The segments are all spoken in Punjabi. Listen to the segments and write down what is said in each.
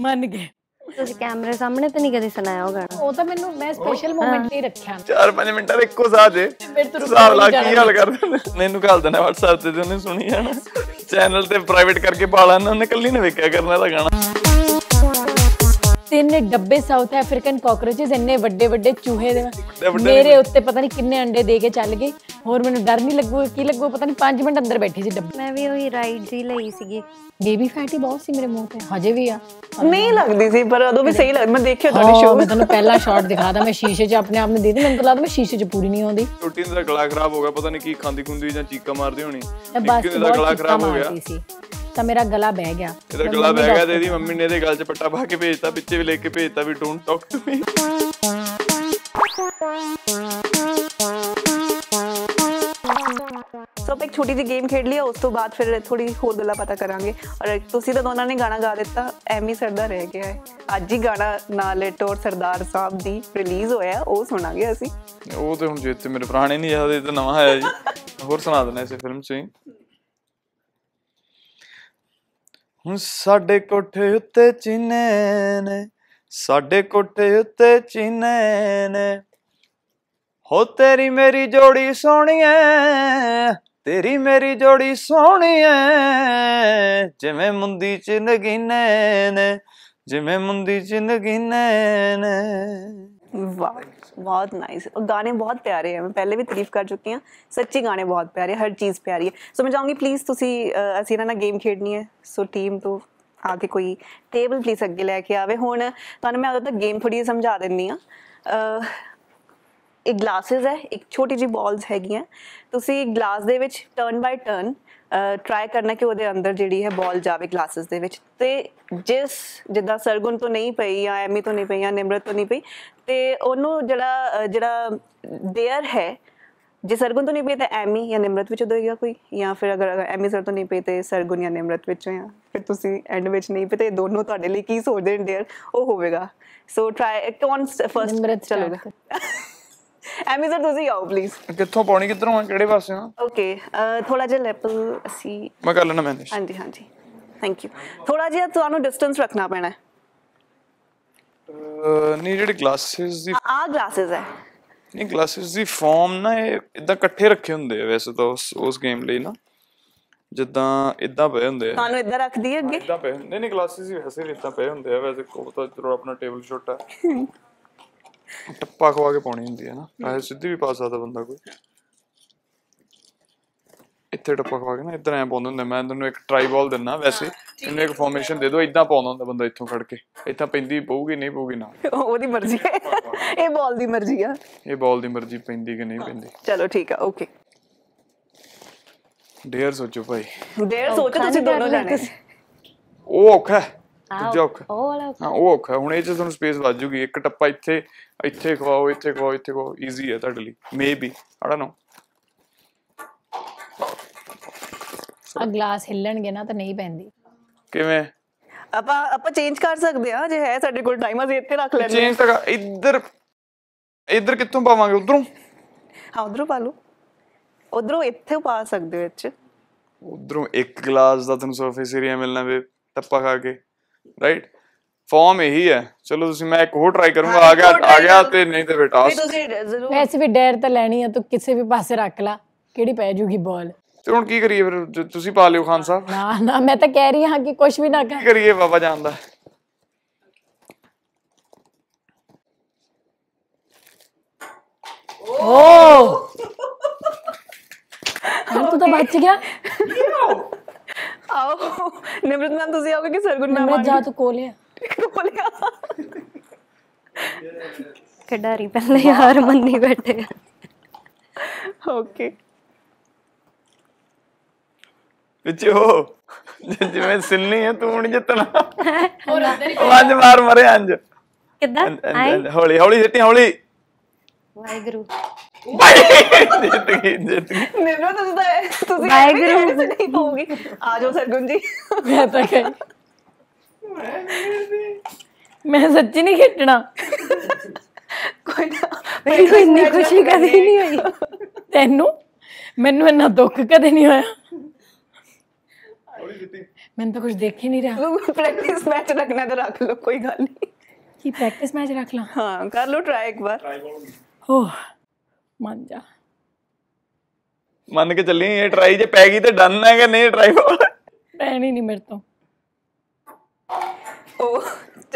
ਮੰਨ ਗਏ ਤੁਸੀਂ ਕੈਮਰੇ ਸਾਹਮਣੇ ਤਾਂ ਨਹੀਂ ਕਦੇ ਸੁਣਾਇਆ ਉਹ ਗਾਣਾ ਉਹ ਤਾਂ ਮੈਨੂੰ ਮੈਂ ਸਪੈਸ਼ਲ ਮੂਮੈਂਟ ਲਈ ਰੱਖਿਆ 4-5 ਮਿੰਟਾਂ ਦੇ ਇੱਕੋ ਸਾਹ ਦੇ ਹਿਸਾਬ ਲਾ ਕੀ ਹਾਲ ਕਰਦੇ ਮੈਨੂੰ ਕਾਲ ਦੇਣਾ WhatsApp ਤੇ ਤੇ ਉਹਨੇ ਸੁਣੀ ਜਾਣਾ ਚੈਨਲ ਤੇ ਪ੍ਰਾਈਵੇਟ ਕਰਕੇ ਪਾ ਲੈਣਾ ਉਹਨੇ ਕੱਲੀ ਨੇ ਵੇਖਿਆ ਕਰਨਾ ਇਹਦਾ ਗਾਣਾ ਤਿੰਨ ਡੱਬੇ ਸਾਊਥ ਅਫਰੀਕਨ ਕਾਕਰੋਚਸ ਇੰਨੇ ਵੱਡੇ ਵੱਡੇ ਚੂਹੇ ਦੇ ਮੇਰੇ ਉੱਤੇ ਪਤਾ ਨਹੀਂ ਕਿੰਨੇ ਅੰਡੇ ਦੇ ਕੇ ਚੱਲ ਗਏ ਹੋਰ ਮੈਨੂੰ ਡਰ ਨਹੀਂ ਲੱਗੂ ਕੀ ਲੱਗੂ ਪਤਾ ਨਹੀਂ 5 ਮਿੰਟ ਅੰਦਰ ਬੈਠੀ ਸੀ ਡੱਬੇ ਮੈਂ ਵੀ ਉਹੀ ਰਾਈਡ ਜੀ ਲਈ ਸੀਗੀ ਬੇਬੀ ਫੈਟੀ ਬਹੁਤ ਸੀ ਮੇਰੇ ਮੂੰਹ ਤੇ ਹਜੇ ਵੀ ਆ ਨਹੀਂ ਲੱਗਦੀ ਸੀ ਪਰ ਉਦੋਂ ਵੀ ਸਹੀ ਲੱਗਦੀ ਮੈਂ ਦੇਖਿਆ ਤੁਹਾਡੇ ਸ਼ੋਅ ਮੈਂ ਤੁਹਾਨੂੰ ਪਹਿਲਾ ਸ਼ਾਟ ਦਿਖਾਦਾ ਮੈਂ ਸ਼ੀਸ਼ੇ 'ਚ ਆਪਣੇ ਆਪ ਨੂੰ ਦੇਖਦੀ ਮੈਨੂੰ ਤਾਂ ਲੱਗਦਾ ਮੈਂ ਸ਼ੀਸ਼ੇ 'ਚ ਪੂਰੀ ਨਹੀਂ ਆਉਂਦੀ ਰੋਟੀ ਦਾ ਗਲਾ ਖਰਾਬ ਹੋ ਗਿਆ ਪਤਾ ਨਹੀਂ ਕੀ ਖਾਂਦੀ ਖੁੰਦੀ ਜਾਂ ਚੀਕਾ ਮਾਰਦੀ ਹੋਣੀ ਇੱਕ ਦਾ ਗਲਾ ਖਰਾਬ ਹੋ ਗਿਆ ਤਾਂ ਮੇਰਾ ਗਲਾ ਬਹਿ ਗਿਆ ਇਹਦਾ ਗਲਾ ਬਹਿ ਗਿਆ ਤੇ ਇਹਦੀ ਮੰਮੀ ਨੇ ਇਹਦੇ ਗਲ 'ਚ ਪੱਟਾ ਪਾ ਕੇ ਭੇਜਤਾ ਪਿੱਛੇ ਵੀ ਲੈ ਕੇ ਭੇਜਤਾ ਵੀ don't talk to me so ਇੱਕ ਛੋਟੀ ਜਿਹੀ ਗੇਮ ਖੇਡ ਲਿਆ ਉਸ ਤੋਂ ਬਾਅਦ ਫਿਰ ਥੋੜੀ ਹੋਰ ਗੱਲਾਂ ਪਤਾ ਕਰਾਂਗੇ ਔਰ ਤੁਸੀਂ ਤਾਂ ਦੋਨਾਂ ਨੇ ਗਾਣਾ ਗਾ ਦਿੱਤਾ ਐਮੀ ਸਰਦਾਰ ਰਹਿ ਗਿਆ ਹੈ ਅੱਜ ਹੀ ਗਾਣਾ ਨਾਲ ਟੋਰ ਸਰਦਾਰ ਸਾਹਿਬ ਦੀ ਰਿਲੀਜ਼ ਹੋਇਆ ਉਹ ਸੁਣਾਂਗੇ ਅਸੀਂ ਉਹ ਤੇ ਹੁਣ ਜੇ ਤੇ ਮੇਰੇ ਪੁਰਾਣੇ ਨਹੀਂ ਯਾਦ ਇਹ ਤਾਂ ਨਵਾਂ ਆਇਆ ਜੀ ਹੋਰ ਸੁਣਾ ਦਿੰਦੇ ਇਸ ਫਿਲਮ 'ਚ ਹੀ ਹੁਣ ਸਾਡੇ ਕੋਠੇ ਉੱਤੇ ਚੀਨੇ ਨੇ ਸਾਡੇ ਕੋਠੇ ਉੱਤੇ ਚੀਨੇ ਨੇ ਹੋ ਤੇਰੀ ਮੇਰੀ ਜੋੜੀ ਸੋਹਣੀਏ ਤੇਰੀ ਮੇਰੀ ਜੋੜੀ ਸੋਹਣੀਏ ਜਿਵੇਂ ਮੁੰਦੀ ਚ ਨਗੀਨੇ ਨੇ ਜਿਵੇਂ ਮੁੰਦੀ ਚ ਨਗੀਨੇ ਨੇ ਵਾਹ ਬਹੁਤ ਨਾਈਸ ਗਾਣੇ ਬਹੁਤ ਪਿਆਰੇ ਆ ਮੈਂ ਪਹਿਲੇ ਵੀ ਤਾਰੀਫ ਕਰ ਚੁੱਕੀ ਹਾਂ ਸੱਚੀ ਗਾਣੇ ਬਹੁਤ ਪਿਆਰੇ ਹਰ ਚੀਜ਼ ਪਿਆਰੀ ਹੈ ਸੋ ਮੈਂ ਚਾਹੂੰਗੀ ਪਲੀਜ਼ ਤੁਸੀਂ ਅਸੀਂ ਇਹਨਾਂ ਨਾਲ ਗੇਮ ਖੇਡਣੀ ਹੈ ਸੋ ਟੀਮ ਤੋਂ ਆ ਕੇ ਕੋਈ ਟੇਬਲ ਪਲੀਜ਼ ਅੱਗੇ ਲੈ ਕੇ ਆਵੇ ਹੁਣ ਤੁਹਾਨੂੰ ਮੈਂ ਉਹਦਾ ਗੇਮ ਥੋੜੀ ਸਮਝਾ ਦਿੰਨੀ ਆ ਗਲਾਸਸ ਹੈ ਇੱਕ ਛੋਟੀ ਜੀ ਬਾਲਸ ਹੈਗੀਆਂ ਤੁਸੀਂ ਗਲਾਸ ਦੇ ਵਿੱਚ ਟਰਨ ਬਾਈ ਟਰਨ ਟਰਾਈ ਕਰਨਾ ਕਿ ਉਹਦੇ ਅੰਦਰ ਜਿਹੜੀ ਹੈ ਬਾਲ ਜਾਵੇ ਗਲਾਸਸ ਦੇ ਵਿੱਚ ਤੇ ਜਿਸ ਜਿੱਦਾਂ ਸਰਗੁਣ ਤੋਂ ਨਹੀਂ ਪਈ ਜਾਂ ਐਮੀ ਤੋਂ ਨਹੀਂ ਪਈ ਜਾਂ ਨਿਮਰਤ ਤੋਂ ਨਹੀਂ ਪਈ ਤੇ ਉਹਨੂੰ ਜਿਹੜਾ ਜਿਹੜਾ ਦੇਅਰ ਹੈ ਜੇ ਸਰਗੁਣ ਤੋਂ ਨਹੀਂ ਪਈ ਤਾਂ ਐਮੀ ਜਾਂ ਨਿਮਰਤ ਵਿੱਚ ਹੋਏਗਾ ਕੋਈ ਜਾਂ ਫਿਰ ਅਗਰ ਐਮੀ ਸਰ ਤੋਂ ਨਹੀਂ ਪਈ ਤੇ ਸਰਗੁਣ ਜਾਂ ਨਿਮਰਤ ਵਿੱਚ ਜਾਂ ਫਿਰ ਤੁਸੀਂ ਐਂਡ ਵਿੱਚ ਨਹੀਂ ਪਈ ਤੇ ਦੋਨੋਂ ਤੁਹਾਡੇ ਲਈ ਕੀ ਸੋਚਦੇ ਨੇ ਡੇਅਰ ਉਹ ਹੋਵੇਗਾ ਸੋ ਟਰਾਈ ਕੌਨ ਫਰਸਟ ਨਿਮਰਤ ਚਲੇਗਾ ਐਮੀ ਸਰ ਤੁਸੀਂ ਆਓ ਪਲੀਜ਼ ਕਿੱਥੋਂ ਪਾਉਣੀ ਕਿੱਧਰੋਂ ਆ ਕਿਹੜੇ ਪਾਸੇ ਆ ਓਕੇ ਥੋੜਾ ਜਿਹਾ ਲੈਪਲ ਅਸੀਂ ਮੈਂ ਕਰ ਲੈਣਾ ਮੈਨੇਜ ਹਾਂਜੀ ਹਾਂਜੀ ਥੈਂਕ ਯੂ ਥੋੜਾ ਜਿਹਾ ਤੁਹਾਨੂੰ ਡਿਸਟੈਂਸ ਰੱਖਣਾ ਪੈਣਾ ਹੈ ਨਹੀਂ ਜਿਹੜੇ ਗਲਾਸਿਸ ਦੀ ਆ ਗਲਾਸਿਸ ਹੈ ਨਹੀਂ ਗਲਾਸਿਸ ਦੀ ਫਾਰਮ ਨਾ ਇਹ ਇਦਾਂ ਇਕੱਠੇ ਰੱਖੇ ਹੁੰਦੇ ਆ ਵੈਸੇ ਤਾਂ ਉਸ ਉਸ ਗੇਮ ਲਈ ਨਾ ਜਿੱਦਾਂ ਇਦਾਂ ਪਏ ਹੁੰਦੇ ਆ ਤੁਹਾਨੂੰ ਇਦਾਂ ਰੱਖਦੀ ਅੱਗੇ ਇਦਾਂ ਪਏ ਨਹੀਂ ਨਹੀਂ ਗਲਾਸਿਸ ਹੀ ਵੈਸੇ ਇਦਾਂ ਪਏ ਹੁੰਦੇ ਆ ਵੈਸੇ ਕੋਈ ਤਾਂ ਜਰੂਰ ਆਪਣਾ ਟੇਬਲ ਛੋਟਾ ਟੱਪਾ ਖਵਾ ਕੇ ਪਾਉਣੀ ਹੁੰਦੀ ਹੈ ਨਾ ਐ ਸਿੱਧੀ ਵੀ ਪਾ ਸਕਦਾ ਬੰਦਾ ਕੋਈ ਇੱਥੇ ਟੱਪਾ ਖਵਾ ਕੇ ਨਾ ਇਧਰ ਐ ਪਾਉਂਦੇ ਹੁੰਦੇ ਮੈਂ ਤੁਹਾਨੂੰ ਇੱਕ ਟਰਾਈ ਬਾਲ ਦਿੰਨਾ ਵੈਸੇ ਇਹਨੂੰ ਇੱਕ ਫਾਰਮੇਸ਼ਨ ਦੇ ਦਿਓ ਇਦਾਂ ਪਾਉਂਦਾ ਹੁੰਦਾ ਬੰਦਾ ਇੱਥੋਂ ਖੜ ਕੇ ਇੱਥਾਂ ਪੈਂਦੀ ਪਊਗੀ ਨਹੀਂ ਪਊਗੀ ਨਾ ਉਹਦੀ ਮਰਜ਼ੀ ਹੈ ਇਹ ਬਾਲ ਦੀ ਮਰਜ਼ੀ ਆ ਇਹ ਬਾਲ ਦੀ ਮਰਜ਼ੀ ਪੈਂਦੀ ਕਿ ਨਹੀਂ ਪੈਂਦੀ ਚਲੋ ਠੀਕ ਆ ਓਕੇ ਡੇਰ ਸੋਚੋ ਭਾਈ ਡੇਰ ਸੋਚੋ ਤੁਸੀਂ ਦੋਨੋਂ ਜਾਣੇ ਉਹ ਔਖਾ ਹੈ ਦੂਜਾ ਔਖਾ ਉਹ ਵਾਲਾ ਹਾਂ ਉਹ ਔਖਾ ਹੁਣ ਇਹ ਚ ਤੁਹਾਨੂੰ ਸਪੇਸ ਵੱਜ ਜੂਗੀ ਇੱਕ ਟੱਪਾ ਇੱਥੇ ਇੱਥੇ ਖਵਾਓ ਇੱਥੇ ਖਵਾਓ ਇੱਥੇ ਖਵਾਓ ਈਜ਼ੀ ਹੈ ਤੁਹਾਡੇ ਲਈ ਮੇਬੀ ਆਈ ਡੋਨੋ ਨੋ ਆ ਗਲਾਸ ਹਿੱਲਣਗੇ ਨਾ ਤਾਂ ਨਹੀਂ ਪੈਂਦੀ ਕਿਵੇਂ ਆਪਾਂ ਆਪਾਂ ਚੇਂਜ ਕਰ ਸਕਦੇ ਆ ਜੇ ਹੈ ਸਾਡੇ ਕੋਲ ਟਾਈਮ ਅਸੀਂ ਇੱਥੇ ਰੱਖ ਲੈਂਦੇ ਚੇਂਜ ਤਾਂ ਇੱਧਰ ਇੱਧਰ ਕਿੱਥੋਂ ਪਾਵਾਂਗੇ ਉਧਰੋਂ ਹਾਂ ਉਧਰੋਂ ਪਾ ਲਓ ਉਧਰੋਂ ਇੱਥੇ ਪਾ ਸਕਦੇ ਹੋ ਇੱਚ ਉਧਰੋਂ ਇੱਕ ਗਲਾਸ ਦਾ ਤੁਹਾਨੂੰ ਸਰਫੇਸ ਏਰੀਆ ਮਿਲਣਾ ਵੇ ਟੱਪਾ ਖਾ ਕੇ ਰਾਈਟ ਫਾਰਮ ਇਹੀ ਹੈ ਚਲੋ ਤੁਸੀਂ ਮੈਂ ਇੱਕ ਹੋਰ ਟਰਾਈ ਕਰੂੰਗਾ ਆ ਗਿਆ ਆ ਗਿਆ ਤੇ ਨਹੀਂ ਤੇ ਬੇਟਾ ਵੀ ਤੁਸੀਂ ਜ਼ਰੂਰ ਵੈਸੇ ਵੀ ਡੈਰ ਤਾਂ ਲੈਣੀ ਆ ਤੂੰ ਕਿਸੇ ਵੀ ਪਾਸੇ ਰੱਖ ਲਾ ਕਿਹੜੀ ਪੈ ਜੂਗੀ ਬਾਲ ਤੇ ਹੁਣ ਕੀ ਕਰੀਏ ਫਿਰ ਤੁਸੀਂ ਪਾ ਲਿਓ ਖਾਨ ਸਾਹਿਬ ਨਾ ਨਾ ਮੈਂ ਤਾਂ ਕਹਿ ਰਹੀ ਹਾਂ ਕਿ ਕੁਝ ਵੀ ਨਾ ਕਰ ਕੀ ਕਰੀਏ ਬਾਬਾ ਜਾਣਦਾ ਓ ਤੂੰ ਤਾਂ ਬਚ ਗਿਆ ਆਓ ਨਿਮਰਤ ਮੈਮ ਤੁਸੀਂ ਆਓਗੇ ਕਿ ਸਰਗੁਣ ਮੈਮ ਮੈਂ ਜਾ ਤੂੰ ਕੋਲੇ ਕੋਲੇ ਕਡਾਰੀ ਪਹਿਲੇ ਯਾਰ ਮੰਨੀ ਬੈਠੇ ਓਕੇ ਵਿਚੋ ਜਿਵੇਂ ਸਿੰਨੀ ਹੈ ਤੂੰ ਹੁਣ ਜਿੱਤਣਾ ਹੋਰ ਅੰਦਰ ਹੀ ਆਵਾਜ਼ ਮਾਰ ਮਰੇ ਅੰਜ ਕਿੱਦਾਂ ਹੌਲੀ ਹੌਲੀ ਸਿੱਟੀ ਹੌਲੀ ਵਾਹਿਗੁਰੂ ਜਿੱਤ ਜਿੱਤ ਨਿਰਮਲ ਤੁਸੀਂ ਤਾਂ ਤੁਸੀਂ ਵਾਹਿਗੁਰੂ ਨਹੀਂ ਪਾਉਂਗੇ ਆ ਜਾਓ ਸਰਗੁਣ ਜੀ ਮੈਂ ਤਾਂ ਕਹੀ ਮੈਂ ਸੱਚੀ ਨਹੀਂ ਖੇਡਣਾ ਕੋਈ ਨਾ ਮੈਨੂੰ ਕੋਈ ਇੰਨੀ ਖੁਸ਼ੀ ਕਦੇ ਨਹੀਂ ਹੋਈ ਤੈਨੂੰ ਮੈਨੂੰ ਇੰਨਾ ਦੁੱਖ ਕਦੇ ਨਹੀਂ ਹੋਇਆ ਮੈਂ ਤਾਂ ਕੁਝ ਦੇਖ ਹੀ ਨਹੀਂ ਰਿਹਾ ਲੋ ਪ੍ਰੈਕਟਿਸ ਮੈਚ ਰੱਖਣਾ ਤਾਂ ਰੱਖ ਲਓ ਕੋਈ ਗੱਲ ਨਹੀਂ ਕੀ ਪ੍ਰੈਕਟਿਸ ਮੈਚ ਰੱਖ ਲਾਂ ਹਾਂ ਕਰ ਲਓ ਟਰਾਈ ਇੱਕ ਵਾਰ ਟਰਾਈ ਓਹ ਮੰਨ जा ਮੰਨ के ਚੱਲੀ ये ट्राई जे पैगी तो डन है ਹੈ नहीं ट्राई ਟਰਾਈ पैनी नहीं मेरे तो ओ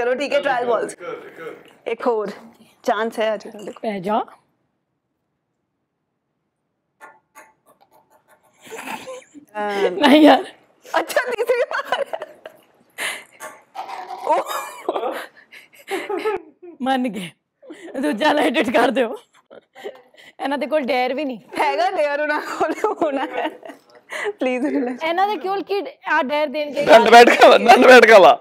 चलो ठीक है ट्रायल बॉल्स एक और चांस है कल देखो पै जा नहीं यार अच्छा तीसरी बार ओ मन गए दूजा लाइट कर दो ਇਹਨਾਂ ਦੇ ਕੋਲ ਡੇਅਰ ਵੀ ਨਹੀਂ ਹੈਗਾ ਡੇਅਰ ਉਹਨਾਂ ਕੋਲ ਹੋਣਾ ਪਲੀਜ਼ ਇਹਨਾਂ ਦੇ ਕੋਲ ਕੀ ਆ ਡੇਅਰ ਦੇਣ ਦੇ ਨੰਨ ਬੈਠ ਕੇ ਲਾ, ਨੰਨ ਬੈਠ ਕੇ ਲਾ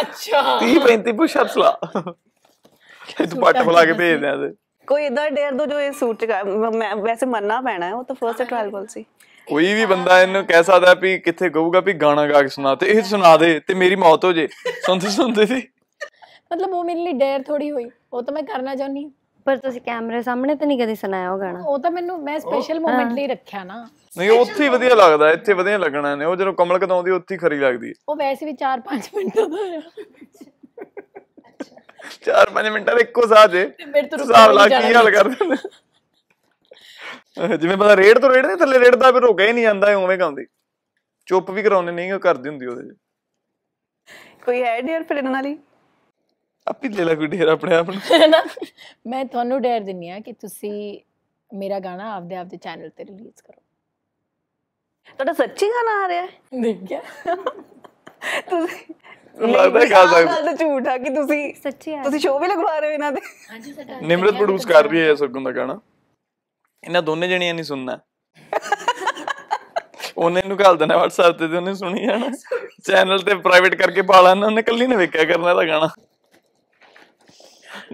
ਅੱਛਾ 30 35 ਪੁਸ਼ਅਪਸ ਲਾ ਕਿ ਤੂੰ ਪੱਟ ਫਲਾ ਕੇ ਭੇਜ ਦਿਆਂ ਤੇ ਕੋਈ ਇਦਾਂ ਡੇਅਰ ਦੋ ਜੋ ਇਹ ਸੂਟ ਚ ਮੈਂ ਵੈਸੇ ਮੰਨਣਾ ਪੈਣਾ ਉਹ ਤਾਂ ਫਰਸਟ ਟ੍ਰਾਇਲ ਕੋਲ ਸੀ ਕੋਈ ਵੀ ਬੰਦਾ ਇਹਨੂੰ ਕਹਿ ਸਕਦਾ ਵੀ ਕਿੱਥੇ ਗਊਗਾ ਵੀ ਗਾਣਾ ਗਾ ਕੇ ਸੁਣਾ ਤੇ ਇਹ ਸੁਣਾ ਦੇ ਤੇ ਮੇਰੀ ਮੌਤ ਹੋ ਜੇ ਸੁਣਦੇ ਸੁਣਦੇ ਸੀ ਮਤਲਬ ਉਹ ਮੇਰੇ ਲਈ ਡੇਅਰ ਥੋੜੀ ਹੋਈ ਉਹ ਤਾਂ ਮੈਂ ਕਰਨਾ ਚਾਹੁੰਦੀ ਪਰ ਤੁਸੀਂ ਕੈਮਰੇ ਸਾਹਮਣੇ ਤਾਂ ਨਹੀਂ ਕਦੀ ਸੁਣਾਇਆ ਉਹ ਗਾਣਾ ਉਹ ਤਾਂ ਮੈਨੂੰ ਮੈਂ ਸਪੈਸ਼ਲ ਮੂਮੈਂਟ ਲਈ ਰੱਖਿਆ ਨਾ ਨਹੀਂ ਉੱਥੇ ਹੀ ਵਧੀਆ ਲੱਗਦਾ ਇੱਥੇ ਵਧੀਆ ਲੱਗਣਾ ਨੇ ਉਹ ਜਦੋਂ ਕਮਲ ਕਦੋਂ ਉੱਥੇ ਹੀ ਖਰੀ ਲੱਗਦੀ ਉਹ ਵੈਸੇ ਵੀ 4-5 ਮਿੰਟ ਦਾ ਆ ਚਾਰ ਪੰਜ ਮਿੰਟ ਦਾ ਇੱਕੋ ਸਾਹ ਜੇ ਮੇਰੇ ਤੋਂ ਹਿਸਾਬ ਲਾ ਕੀ ਹਾਲ ਕਰਦੇ ਨੇ ਜਿਵੇਂ ਬੰਦਾ ਰੇਡ ਤੋਂ ਰੇਡ ਨਹੀਂ ਥੱਲੇ ਰੇਡ ਦਾ ਫਿਰ ਰੁਕਿਆ ਹੀ ਨਹੀਂ ਜਾਂਦਾ ਉਵੇਂ ਗਾਉਂਦੀ ਚੁੱਪ ਵੀ ਕਰਾਉਂਦੇ ਨਹੀਂ ਉਹ ਕਰਦੀ ਹੁੰਦੀ ਉਹਦੇ ਕੋਈ ਹੈ ਡੀਅਰ ਫਰੈਂਡ ਲਈ ਆਪੀ ਲੈ ਲਾ ਕੋਈ ਢੇਰ ਆਪਣੇ ਆਪ ਨੂੰ ਮੈਂ ਤੁਹਾਨੂੰ ਡੇਰ ਦਿੰਨੀ ਆ ਕਿ ਤੁਸੀਂ ਮੇਰਾ ਗਾਣਾ ਆਪਦੇ ਆਪ ਦੇ ਚੈਨਲ ਤੇ ਰਿਲੀਜ਼ ਕਰੋ ਤੁਹਾਡਾ ਸੱਚੀ ਗਾਣਾ ਆ ਰਿਹਾ ਹੈ ਦੇਖ ਗਿਆ ਤੁਸੀਂ ਲੱਗਦਾ ਗਾ ਸਕਦਾ ਗੱਲ ਤਾਂ ਝੂਠ ਆ ਕਿ ਤੁਸੀਂ ਸੱਚੀ ਆ ਤੁਸੀਂ ਸ਼ੋਅ ਵੀ ਲਗਵਾ ਰਹੇ ਹੋ ਇਹਨਾਂ ਦੇ ਹਾਂਜੀ ਸਰ ਨਿਮਰਤ ਪ੍ਰੋਡਿਊਸ ਕਰ ਰਹੀ ਹੈ ਸਗੋਂ ਦਾ ਗਾਣਾ ਇਹਨਾਂ ਦੋਨੇ ਜਣੀਆਂ ਨਹੀਂ ਸੁਣਨਾ ਉਹਨੇ ਨੂੰ ਘਾਲ ਦੇਣਾ WhatsApp ਤੇ ਤੇ ਉਹਨੇ ਸੁਣੀ ਜਾਣਾ ਚੈਨਲ ਤੇ ਪ੍ਰਾਈਵੇਟ ਕਰਕੇ ਪਾ ਲੈਣਾ ਉਹਨੇ ਕੱਲੀ ਨੇ ਵੇਖਿਆ ਕਰਨਾ ਇਹਦਾ ਗਾਣਾ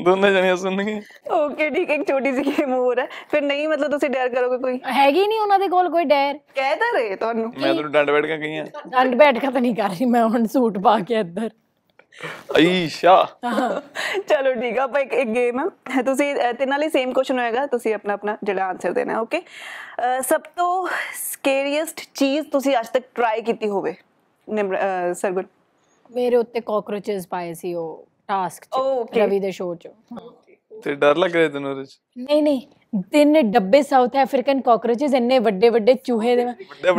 ਦੋਨੇ ਜਣੇ ਸੁਣਨਗੇ ਓਕੇ ਠੀਕ ਇੱਕ ਛੋਟੀ ਜਿਹੀ ਗੇਮ ਹੋਰ ਹੈ ਫਿਰ ਨਹੀਂ ਮਤਲਬ ਤੁਸੀਂ ਡੇਅਰ ਕਰੋਗੇ ਕੋਈ ਹੈਗੀ ਨਹੀਂ ਉਹਨਾਂ ਦੇ ਕੋਲ ਕੋਈ ਡੇਅਰ ਕਹਿ ਤਾਂ ਰਹੇ ਤੁਹਾਨੂੰ ਮੈਂ ਤੁਹਾਨੂੰ ਡੰਡ ਬੈਠ ਕੇ ਕਹੀਆਂ ਡੰਡ ਬੈਠ ਕੇ ਤਾਂ ਨਹੀਂ ਕਰ ਰਹੀ ਮੈਂ ਹੁਣ ਸੂਟ ਪਾ ਕੇ ਇੱਧਰ ਅਈਸ਼ਾ ਚਲੋ ਠੀਕ ਆ ਆਪਾਂ ਇੱਕ ਇੱਕ ਗੇਮ ਹੈ ਤੁਸੀਂ ਤਿੰਨ ਲਈ ਸੇਮ ਕੁਐਸਚਨ ਹੋਏਗਾ ਤੁਸੀਂ ਆਪਣਾ ਆਪਣਾ ਜਿਹੜਾ ਆਨਸਰ ਦੇਣਾ ਓਕੇ ਸਭ ਤੋਂ ਸਕੇਰੀਐਸਟ ਚੀਜ਼ ਤੁਸੀਂ ਅੱਜ ਤੱਕ ਟਰਾਈ ਕੀਤੀ ਹੋਵੇ ਸਰਗੁਣ ਮੇਰੇ ਉੱਤੇ ਕਾਕਰੋਚਸ ਪਾਏ ਸੀ ਉਹ ਟਾਸਕ ਚ oh, ਰਵੀ ਦੇ ਸ਼ੋਅ ਚ ਤੇ ਡਰ ਲੱਗ ਰਿਹਾ ਤੈਨੂੰ ਉਹਦੇ ਚ ਨਹੀਂ ਨਹੀਂ ਦਿਨ ਡੱਬੇ ਸਾਊਥ ਅਫਰੀਕਨ ਕਾਕਰੋਚਸ ਇੰਨੇ ਵੱਡੇ ਵੱਡੇ ਚੂਹੇ ਦੇ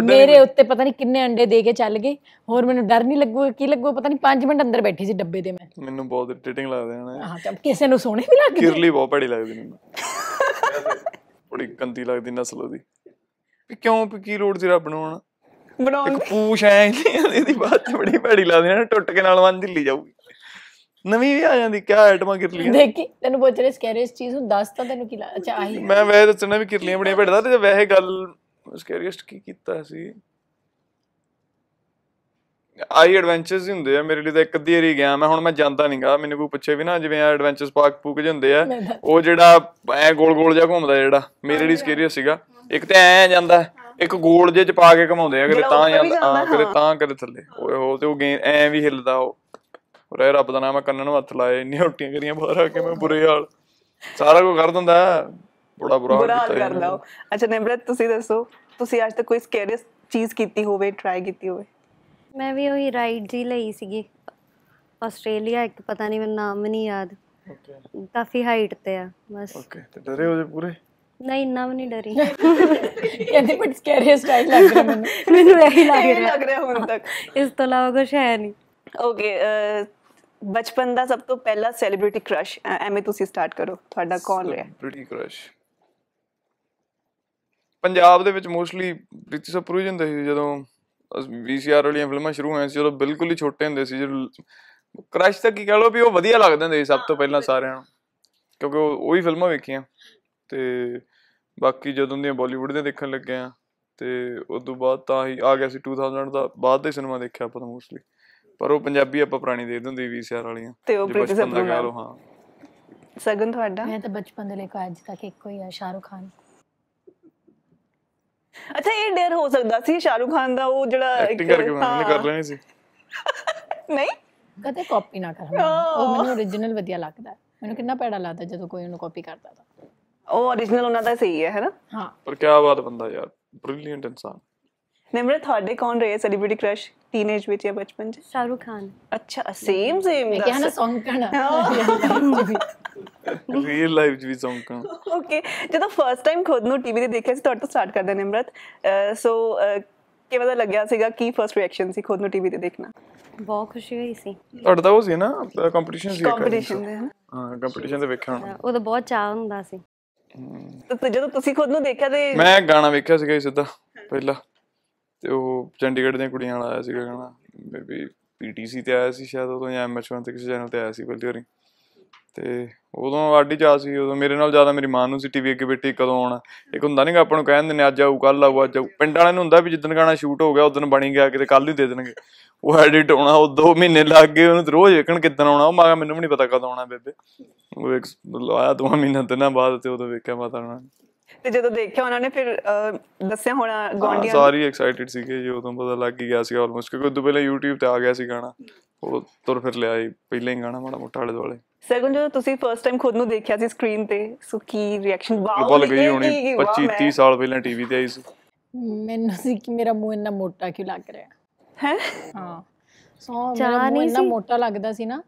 ਮੇਰੇ ਉੱਤੇ ਪਤਾ ਨਹੀਂ ਕਿੰਨੇ ਅੰਡੇ ਦੇ ਕੇ ਚੱਲ ਗਏ ਹੋਰ ਮੈਨੂੰ ਡਰ ਨਹੀਂ ਲੱਗੂ ਕੀ ਲੱਗੂ ਪਤਾ ਨਹੀਂ 5 ਮਿੰਟ ਅੰਦਰ ਬੈਠੀ ਸੀ ਡੱਬੇ ਦੇ ਮੈਂ ਮੈਨੂੰ ਬਹੁਤ ਇਰੀਟੇਟਿੰਗ ਲੱਗਦੇ ਹੈ ਹਾਂ ਤਾਂ ਕਿਸੇ ਨੂੰ ਸੋਹਣੇ ਵੀ ਲੱਗਦੇ ਕਿਰਲੀ ਬਹੁਤ ਭੜੀ ਲੱਗਦੀ ਮੈਨੂੰ ਬੜੀ ਗੰਦੀ ਲੱਗਦੀ ਨਸਲ ਉਹਦੀ ਵੀ ਕਿਉਂ ਕੀ ਰੋਡ ਸੀ ਰੱਬ ਨੂੰ ਹੁਣ ਬਣਾਉਣ ਪੂਛ ਐ ਇਹਦੀ ਬਾਤ ਬੜੀ ਭੜੀ ਲੱਗਦੀ ਨਾ ਟੁੱਟ ਕੇ ਨਾਲ ਵੰਦ ਦਿੱਲੀ ਜਾਊਗੀ ਨਵੀਂ ਵੀ ਆ ਜਾਂਦੀ ਕਿਆ ਆਈਟਮਾਂ ਕਿਰ ਲੀਆਂ ਦੇਖੀ ਤੈਨੂੰ ਪੁੱਛ ਰਿਹਾ ਇਸ ਚੀਜ਼ ਨੂੰ ਦੱਸ ਤਾਂ ਤੈਨੂੰ ਕੀ ਅੱਛਾ ਆਹੀ ਮੈਂ ਵੈਸੇ ਦੱਸਣਾ ਵੀ ਕਿਰ ਲੀਆਂ ਬੜੀਆਂ ਭੇਡਦਾ ਤੇ ਵੈਸੇ ਗੱਲ ਸਕੈਰੀਅਸਟ ਕੀ ਕੀਤਾ ਸੀ ਆਈ ਐਡਵੈਂਚਰਸ ਹੀ ਹੁੰਦੇ ਆ ਮੇਰੇ ਲਈ ਤਾਂ ਇੱਕ ਅੱਧੀ ਵਾਰੀ ਗਿਆ ਮੈਂ ਹੁਣ ਮੈਂ ਜਾਂਦਾ ਨਹੀਂਗਾ ਮੈਨੂੰ ਕੋਈ ਪੁੱਛੇ ਵੀ ਨਾ ਜਿਵੇਂ ਆ ਐਡਵੈਂਚਰਸ ਪਾਰਕ ਪੂਕ ਜਿਹੇ ਹੁੰਦੇ ਆ ਉਹ ਜਿਹੜਾ ਐ ਗੋਲ ਗੋਲ ਜਿਹਾ ਘੁੰਮਦਾ ਜਿਹੜਾ ਮੇਰੇ ਲਈ ਸਕੇਰੀਅਸ ਸੀਗਾ ਇੱਕ ਤੇ ਐ ਜਾਂਦਾ ਇੱਕ ਗੋਲ ਜੇ ਚ ਪਾ ਕੇ ਘਮਾਉਂਦੇ ਆ ਕਦੇ ਤਾਂ ਜਾਂਦਾ ਕਦੇ ਤਾਂ ਕਦੇ ਥੱਲੇ ਓਏ ਹੋ ਤੇ ਉਹ ਐ ਵੀ ਹਿੱਲਦਾ ਉਹ ਉਰੇ ਇਹ ਰੱਬ ਦਾ ਨਾਮ ਹੈ ਕੰਨਾਂ ਨੂੰ ਹੱਥ ਲਾਏ ਇੰਨੀਆਂ ਉਲਟੀਆਂ ਕਰੀਆਂ ਬਾਹਰ ਆ ਕੇ ਮੈਂ ਬੁਰੇ ਹਾਲ ਸਾਰਾ ਕੁਝ ਕਰ ਦਿੰਦਾ ਬੜਾ ਬੁਰਾ ਹਾਲ ਲਓ ਅੱਛਾ ਨਿਮਰਤ ਤੁਸੀਂ ਦੱਸੋ ਤੁਸੀਂ ਅੱਜ ਤੱਕ ਕੋਈ ਸਕੇਰੀਅਸ ਚੀਜ਼ ਕੀਤੀ ਹੋਵੇ ਟਰਾਈ ਕੀਤੀ ਹੋਵੇ ਮੈਂ ਵੀ ਉਹੀ ਰਾਈਡ ਜੀ ਲਈ ਸੀਗੀ ਆਸਟ੍ਰੇਲੀਆ ਇੱਕ ਪਤਾ ਨਹੀਂ ਮੈਨੂੰ ਨਾਮ ਨਹੀਂ ਯਾਦ ਓਕੇ ਕਾਫੀ ਹਾਈਟ ਤੇ ਆ ਬਸ ਓਕੇ ਤੇ ਡਰੇ ਹੋ ਜੇ ਪੂਰੇ ਨਹੀਂ ਇੰਨਾ ਵੀ ਨਹੀਂ ਡਰੀ ਕਹਿੰਦੇ ਬਟ ਸਕੇਰੀਅਸ ਟਾਈਪ ਲੱਗ ਰਿਹਾ ਮੈਨੂੰ ਮੈਨੂੰ ਇਹੀ ਲੱਗ ਰਿਹਾ ਲੱਗ ਰਿਹਾ ਹੁਣ ਤੱਕ ਇਸ ਤੋਂ ਇਲਾਵਾ ਕੁਝ ਹੈ ਨਹੀਂ ਓਕੇ ਬਚਪਨ ਦਾ ਸਭ ਤੋਂ ਪਹਿਲਾ ਸੈਲੀਬ੍ਰਿਟੀ ਕ੍ਰਸ਼ ਐਵੇਂ ਤੁਸੀਂ ਸਟਾਰਟ ਕਰੋ ਤੁਹਾਡਾ ਕੌਣ ਰਿਹਾ ਸੈਲੀਬ੍ਰਿਟੀ ਕ੍ਰਸ਼ ਪੰਜਾਬ ਦੇ ਵਿੱਚ ਮੋਸਟਲੀ ਪ੍ਰੀਤੀ ਸਪਰੂ ਜਾਂਦੇ ਸੀ ਜਦੋਂ ਵੀਸੀਆਰ ਵਾਲੀਆਂ ਫਿਲਮਾਂ ਸ਼ੁਰੂ ਹੋਈਆਂ ਸੀ ਉਦੋਂ ਬਿਲਕੁਲ ਹੀ ਛੋਟੇ ਹੁੰਦੇ ਸੀ ਜਦੋਂ ਕ੍ਰਸ਼ ਤਾਂ ਕੀ ਕਹ ਲੋ ਵੀ ਉਹ ਵਧੀਆ ਲੱਗਦੇ ਹੁੰਦੇ ਸੀ ਸਭ ਤੋਂ ਪਹਿਲਾਂ ਸਾਰਿਆਂ ਨੂੰ ਕਿਉਂਕਿ ਉਹ ਹੀ ਫਿਲਮਾਂ ਵੇਖੀਆਂ ਤੇ ਬਾਕੀ ਜਦੋਂ ਦੀਆਂ ਬਾਲੀਵੁੱਡ ਦੇ ਦੇਖਣ ਲੱਗੇ ਆ ਤੇ ਉਸ ਤੋਂ ਬਾਅਦ ਤਾਂ ਹੀ ਆ ਗਿਆ ਸੀ 2000 ਦਾ ਬਾਅਦ ਦੇ ਸਿਨੇਮਾ ਦੇਖਿਆ ਆਪਾਂ ਮੋਸਟਲੀ ਪਰ ਉਹ ਪੰਜਾਬੀ ਆਪਾਂ ਪੁਰਾਣੀ ਦੇਖਦੇ ਹੁੰਦੇ ਵੀਸੀਆਰ ਵਾਲੀਆਂ ਤੇ ਉਹ ਪ੍ਰੀਤ ਦਾ ਗਾਲੋ ਹਾਂ ਸਗਨ ਤੁਹਾਡਾ ਮੈਂ ਤਾਂ ਬਚਪਨ ਦੇ ਲੈ ਕੇ ਅੱਜ ਤੱਕ ਇੱਕੋ ਹੀ ਆ ਸ਼ਾਹਰੁਖ ਖਾਨ ਅੱਛਾ ਇਹ ਡੇਰ ਹੋ ਸਕਦਾ ਸੀ ਸ਼ਾਹਰੁਖ ਖਾਨ ਦਾ ਉਹ ਜਿਹੜਾ ਐਕਟਿੰਗ ਕਰਕੇ ਮੈਂ ਕਰ ਲੈਣੀ ਸੀ ਨਹੀਂ ਕਦੇ ਕਾਪੀ ਨਾ ਕਰ ਉਹ ਮੈਨੂੰ origignal ਵਧੀਆ ਲੱਗਦਾ ਮੈਨੂੰ ਕਿੰਨਾ ਪੈੜਾ ਲੱਗਦਾ ਜਦੋਂ ਕੋਈ ਉਹਨੂੰ ਕਾਪੀ ਕਰਦਾ ਤਾਂ ਉਹ origignal ਉਹਨਾਂ ਦਾ ਸਹੀ ਹੈ ਹੈਨਾ ਹਾਂ ਪਰ ਕੀ ਬਾਤ ਬੰਦਾ ਯਾਰ ਬ੍ਰਿਲੀਅੰਟ ਇਨਸਾਨ ਨਿਮਰਤ ਤੁਹਾਡੇ ਕੌਣ ਰਹੇ ਸੈਲੀਬ੍ਰਿਟੀ ਕ੍ਰਸ਼ ਟੀਨੇਜ ਵਿੱਚ ਜਾਂ ਬਚਪਨ 'ਚ ਸ਼ਾਹਰੁਖ ਖਾਨ ਅੱਛਾ ਸੇਮ ਸੇਮ ਦਾ ਕਿਹਾ ਸੌਂਗ Song ਕਰਨਾ ਰੀਅਲ ਲਾਈਫ 'ਚ ਵੀ ਸੌਂਗ ਕਰਨਾ ਓਕੇ ਜਦੋਂ ਫਰਸਟ ਟਾਈਮ ਖੁਦ ਨੂੰ ਟੀਵੀ ਤੇ ਦੇਖਿਆ ਸੀ ਤੁਹਾਡੇ ਤੋਂ ਸਟਾਰਟ ਕਰਦਾ ਨਿਮਰਤ ਸੋ ਕੀ ਦਾ ਲੱਗਿਆ ਸੀਗਾ ਕੀ ਫਰਸਟ ਰਿਐਕਸ਼ਨ ਸੀ ਖੁਦ ਨੂੰ ਟੀਵੀ ਤੇ ਦੇਖਣਾ ਬਹੁਤ ਖੁਸ਼ੀ ਹੋਈ ਸੀ ਤੁਹਾਡਾ ਤਾਂ ਉਹ ਸੀ ਨਾ ਕੰਪੀਟੀਸ਼ਨ ਸੀ ਕੰਪੀਟੀਸ਼ਨ ਦੇ ਹਾਂ ਕੰਪੀਟੀਸ਼ਨ ਤੇ ਵੇਖਿਆ ਉਹ ਤਾਂ ਬਹੁਤ ਚਾਹ ਹੁੰਦਾ ਸੀ ਤੇ ਜਦੋਂ ਤੁਸੀਂ ਖੁਦ ਨੂੰ ਦੇਖਿਆ ਤੇ ਮੈਂ ਗਾਣਾ ਵੇਖਿਆ ਸੀਗਾ ਸਿੱਧਾ ਪਹਿਲਾਂ ਤੇ ਉਹ ਚੰਡੀਗੜ੍ਹ ਦੀਆਂ ਕੁੜੀਆਂ ਨਾਲ ਆਇਆ ਸੀਗਾ ਕਹਿੰਦਾ ਬੇਬੀ ਪੀਟੀਸੀ ਤੇ ਆਇਆ ਸੀ ਸ਼ਾਇਦ ਉਦੋਂ ਜਾਂ ਐਮਐਚ1 ਤੇ ਕਿਸੇ ਚੈਨਲ ਤੇ ਆਇਆ ਸੀ ਬਲਦੀ ਹੋਰੀ ਤੇ ਉਦੋਂ ਆਡੀ ਚਾ ਸੀ ਉਦੋਂ ਮੇਰੇ ਨਾਲ ਜ਼ਿਆਦਾ ਮੇਰੀ ਮਾਂ ਨੂੰ ਸੀ ਟੀਵੀ ਅੱਗੇ ਬੈਠੀ ਕਦੋਂ ਆਉਣਾ ਇੱਕ ਹੁੰਦਾ ਨਹੀਂਗਾ ਆਪਾਂ ਨੂੰ ਕਹਿੰਦੇ ਨੇ ਅੱਜ ਆਊ ਕੱਲ ਆਊ ਅੱਜ ਆਊ ਪਿੰਡ ਵਾਲਿਆਂ ਨੂੰ ਹੁੰਦਾ ਵੀ ਜਿੱਦਣ ਗਾਣਾ ਸ਼ੂਟ ਹੋ ਗਿਆ ਉਦੋਂ ਬਣੀ ਗਿਆ ਕਿਤੇ ਕੱਲ ਹੀ ਦੇ ਦੇਣਗੇ ਉਹ ਐਡਿਟ ਹੋਣਾ ਉਹ 2 ਮਹੀਨੇ ਲੱਗ ਗਏ ਉਹਨੂੰ ਰੋਜ਼ ਵੇਖਣ ਕਿੱਦਣ ਆਉਣਾ ਉਹ ਮਾਂ ਮੈਨੂੰ ਵੀ ਨਹੀਂ ਪਤਾ ਕਦੋਂ ਆਉਣਾ ਬੇਬੇ ਉਹ ਇੱਕ ਆਇਆ ਦੋ ਮਹੀਨੇ ਤੇ ਨਾ ਬਾਅਦ ਤੇ ਉਦੋਂ ਵੇਖਿਆ ਮਾਤਾ ਨਾਲ ਤੇ ਜਦੋਂ ਦੇਖਿਆ ਉਹਨਾਂ ਨੇ ਫਿਰ ਦੱਸਿਆ ਹੋਣਾ ਗੌਂਡੀਆਂ ਸਾਰੀ ਐਕਸਾਈਟਿਡ ਸੀਗੇ ਜੀ ਉਦੋਂ ਪਤਾ ਲੱਗ ਗਿਆ ਸੀ ਆਲਮੋਸਟ ਕਿਉਂਕਿ ਉਦੋਂ ਪਹਿਲਾਂ YouTube ਤੇ ਆ ਗਿਆ ਸੀ ਗਾਣਾ ਉਹ ਤੁਰ ਫਿਰ ਲਿਆ ਪਹਿਲਾਂ ਹੀ ਗਾਣਾ ਮਾੜਾ ਮੋਟਾ ਆਲੇ ਦੁਆਲੇ ਸਰਗੁਣ ਜਦੋਂ ਤੁਸੀਂ ਫਰਸਟ ਟਾਈਮ ਖੁਦ ਨੂੰ ਦੇਖਿਆ ਸੀ ਸਕਰੀਨ ਤੇ ਸੋ ਕੀ ਰਿਐਕਸ਼ਨ ਵਾਓ ਲੱਗ ਗਈ ਹੋਣੀ 25 30 ਸਾਲ ਪਹਿਲਾਂ ਟੀਵੀ ਤੇ ਆਈ ਸੀ ਮੈਨੂੰ ਸੀ ਕਿ ਮੇਰਾ ਮੂੰਹ ਇੰਨਾ ਮੋਟਾ ਕਿਉਂ ਲੱਗ ਰਿਹਾ ਹੈ ਹਾਂ ਸੋ ਮੇਰਾ ਮੂੰਹ ਇੰਨਾ ਮੋਟਾ ਲੱਗਦਾ ਸੀ ਨਾ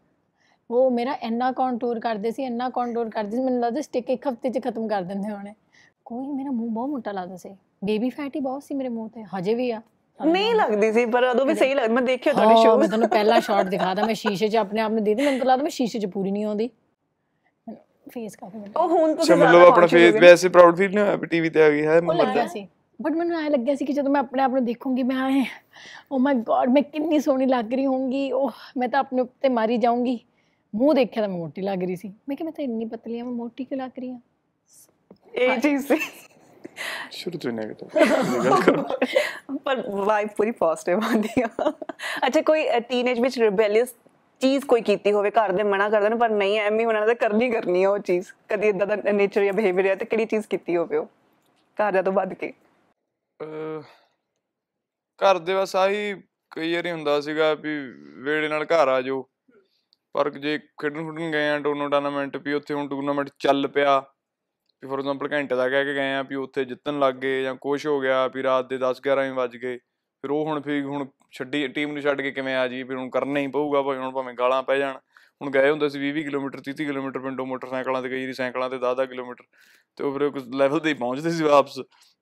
ਉਹ ਮੇਰਾ ਇੰਨਾ ਕੰਟੂਰ ਕਰਦੇ ਸੀ ਇੰਨਾ ਕੰਟੂਰ ਕਰਦੇ ਸੀ ਮੈਨੂੰ ਲੱਗਦਾ ਸਟਿਕ ਇੱਕ ਹਫਤੇ 'ਚ ਖਤਮ ਕਰ ਦਿੰਦੇ ਹੋਣੇ ਕੋਈ ਮੇਰਾ ਮੂੰਹ ਬਹੁਤ ਮੋਟਾ ਲੱਗਦਾ ਸੀ ਬੇਬੀ ਫੈਟ ਹੀ ਬਹੁਤ ਸੀ ਮੇਰੇ ਮੂੰਹ ਤੇ ਹਜੇ ਵੀ ਆ ਨਹੀਂ ਲੱਗਦੀ ਸੀ ਪਰ ਉਦੋਂ ਵੀ ਸਹੀ ਲੱਗਦਾ ਮੈਂ ਦੇਖਿਆ ਤੁਹਾਡੇ ਸ਼ੋਅ ਮੈਂ ਤੁਹਾਨੂੰ ਪਹਿਲਾ ਸ਼ਾਟ ਦਿਖਾਦਾ ਮੈਂ ਸ਼ੀਸ਼ੇ 'ਚ ਆਪਣੇ ਆਪ ਨੂੰ ਦੇਖਦੀ ਮੈਨੂੰ ਲੱਗਦਾ ਮੈਂ ਸ਼ੀਸ਼ੇ 'ਚ ਪੂਰੀ ਨਹੀਂ ਆਉਂਦੀ ਫੇਸ ਕਾਫੀ ਵੱਡਾ ਉਹ ਹੁਣ ਤੁਸੀਂ ਮਤਲਬ ਆਪਣਾ ਫੇਸ ਵੈਸੇ ਪ੍ਰਾਊਡ ਫੀਲ ਨਹੀਂ ਹੋਇਆ ਟੀਵੀ ਤੇ ਆ ਗਈ ਹੈ ਮਰਦਾ ਸੀ ਬਟ ਮੈਨੂੰ ਐ ਲੱਗਿਆ ਸੀ ਕਿ ਜਦੋਂ ਮੈਂ ਆਪਣੇ ਆਪ ਨੂੰ ਦੇਖੂੰਗੀ ਮੈਂ ਆਏ ਓ ਮਾਈ ਗੋਡ ਮੈਂ ਕਿੰਨੀ ਸੋਹਣੀ ਲੱਗ ਰਹੀ ਹੋਊਂਗੀ ਉਹ oh, ਮੈਂ ਤਾਂ ਆਪਣੇ ਉੱਤੇ ਮਾਰੀ ਜਾਊਂਗੀ ਮੂੰਹ ਦੇਖਿਆ ਤਾਂ ਮੋਟੀ ਲੱਗ ਰਹੀ ਸੀ ਮੈਂ ਕਿਹਾ ਮੈਂ ਤਾਂ ਇੰਨੀ ਪਤਲੀ ਆ ਮੈਂ ਮੋਟੀ ਕਿਉਂ ਲੱਗ ਰਹੀ ਆ ਏਜੀਸੀ ਸ਼ੁਰੂ ਤੋਂ 네ਗੇਟਿਵ ਪਰ ਵਾਈਬ ਪੂਰੀ ਪੋਜ਼ਿਟਿਵ ਆਉਂਦੀ ਆ ਅੱਛਾ ਕੋਈ ਟੀਨੇਜ ਵਿੱਚ ਰਿਬੈਲਿਅਸ ਚੀਜ਼ ਕੋਈ ਕੀਤੀ ਹੋਵੇ ਘਰ ਦੇ ਮਨਾ ਕਰਦੇ ਨੇ ਪਰ ਨਹੀਂ ਐਵੇਂ ਉਹਨਾਂ ਨੇ ਕਰਨੀ ਕਰਨੀ ਆ ਉਹ ਚੀਜ਼ ਕਦੀ ਇਦਾਂ ਦਾ ਨੇਚਰ ਜਾਂ ਬਿਹੇਵੀਅਰ ਹੈ ਤੇ ਕਿਹੜੀ ਚੀਜ਼ ਕੀਤੀ ਹੋਵੇ ਉਹ ਘਰ ਦਾ ਤੋਂ ਵੱਧ ਕੇ ਘਰ ਦੇ ਵਸ ਆਹੀ ਕਈ ਵਾਰੀ ਹੁੰਦਾ ਸੀਗਾ ਵੀ ਵੇੜੇ ਨਾਲ ਘਰ ਆ ਜਾਓ ਪਰ ਜੇ ਖੇਡਣ ਖੁੱਡਣ ਗਏ ਆ ਟੂਰਨਾਮੈਂਟ ਵੀ ਉੱਥੇ ਹੁਣ ਟੂਰਨਾਮੈਂਟ ਚੱਲ ਪਿਆ ਵੀ ਫੋਰ ਐਗਜ਼ਾਮਪਲ ਘੰਟੇ ਦਾ ਕਹਿ ਕੇ ਗਏ ਆ ਵੀ ਉੱਥੇ ਜਿੱਤਣ ਲੱਗ ਗਏ ਜਾਂ ਕੁਝ ਹੋ ਗਿਆ ਵੀ ਰਾਤ ਦੇ 10 11 ਵਜੇ ਵੱਜ ਗਏ ਫਿਰ ਉਹ ਹੁਣ ਫਿਰ ਹੁਣ ਛੱਡੀ ਟੀਮ ਨੂੰ ਛੱਡ ਕੇ ਕਿਵੇਂ ਆ ਜੀ ਫਿਰ ਹੁਣ ਕਰਨਾ ਹੀ ਪਊਗਾ ਭਾਈ ਹੁਣ ਭਾਵੇਂ ਗਾਲਾਂ ਪੈ ਜਾਣ ਹੁਣ ਗਏ ਹੁੰਦੇ ਸੀ 20 20 ਕਿਲੋਮੀਟਰ 30 ਕਿਲੋਮੀਟਰ ਪਿੰਡੋਂ ਮੋਟਰਸਾਈਕਲਾਂ ਤੇ ਕਈ ਵਾਰੀ ਸਾਈਕਲਾਂ ਤੇ 10 10 ਕਿਲੋਮੀਟਰ ਤੇ ਉਹ ਫਿਰ ਕੁਝ ਲੈਵਲ ਤੇ ਪਹੁੰਚਦੇ ਸੀ ਵਾਪਸ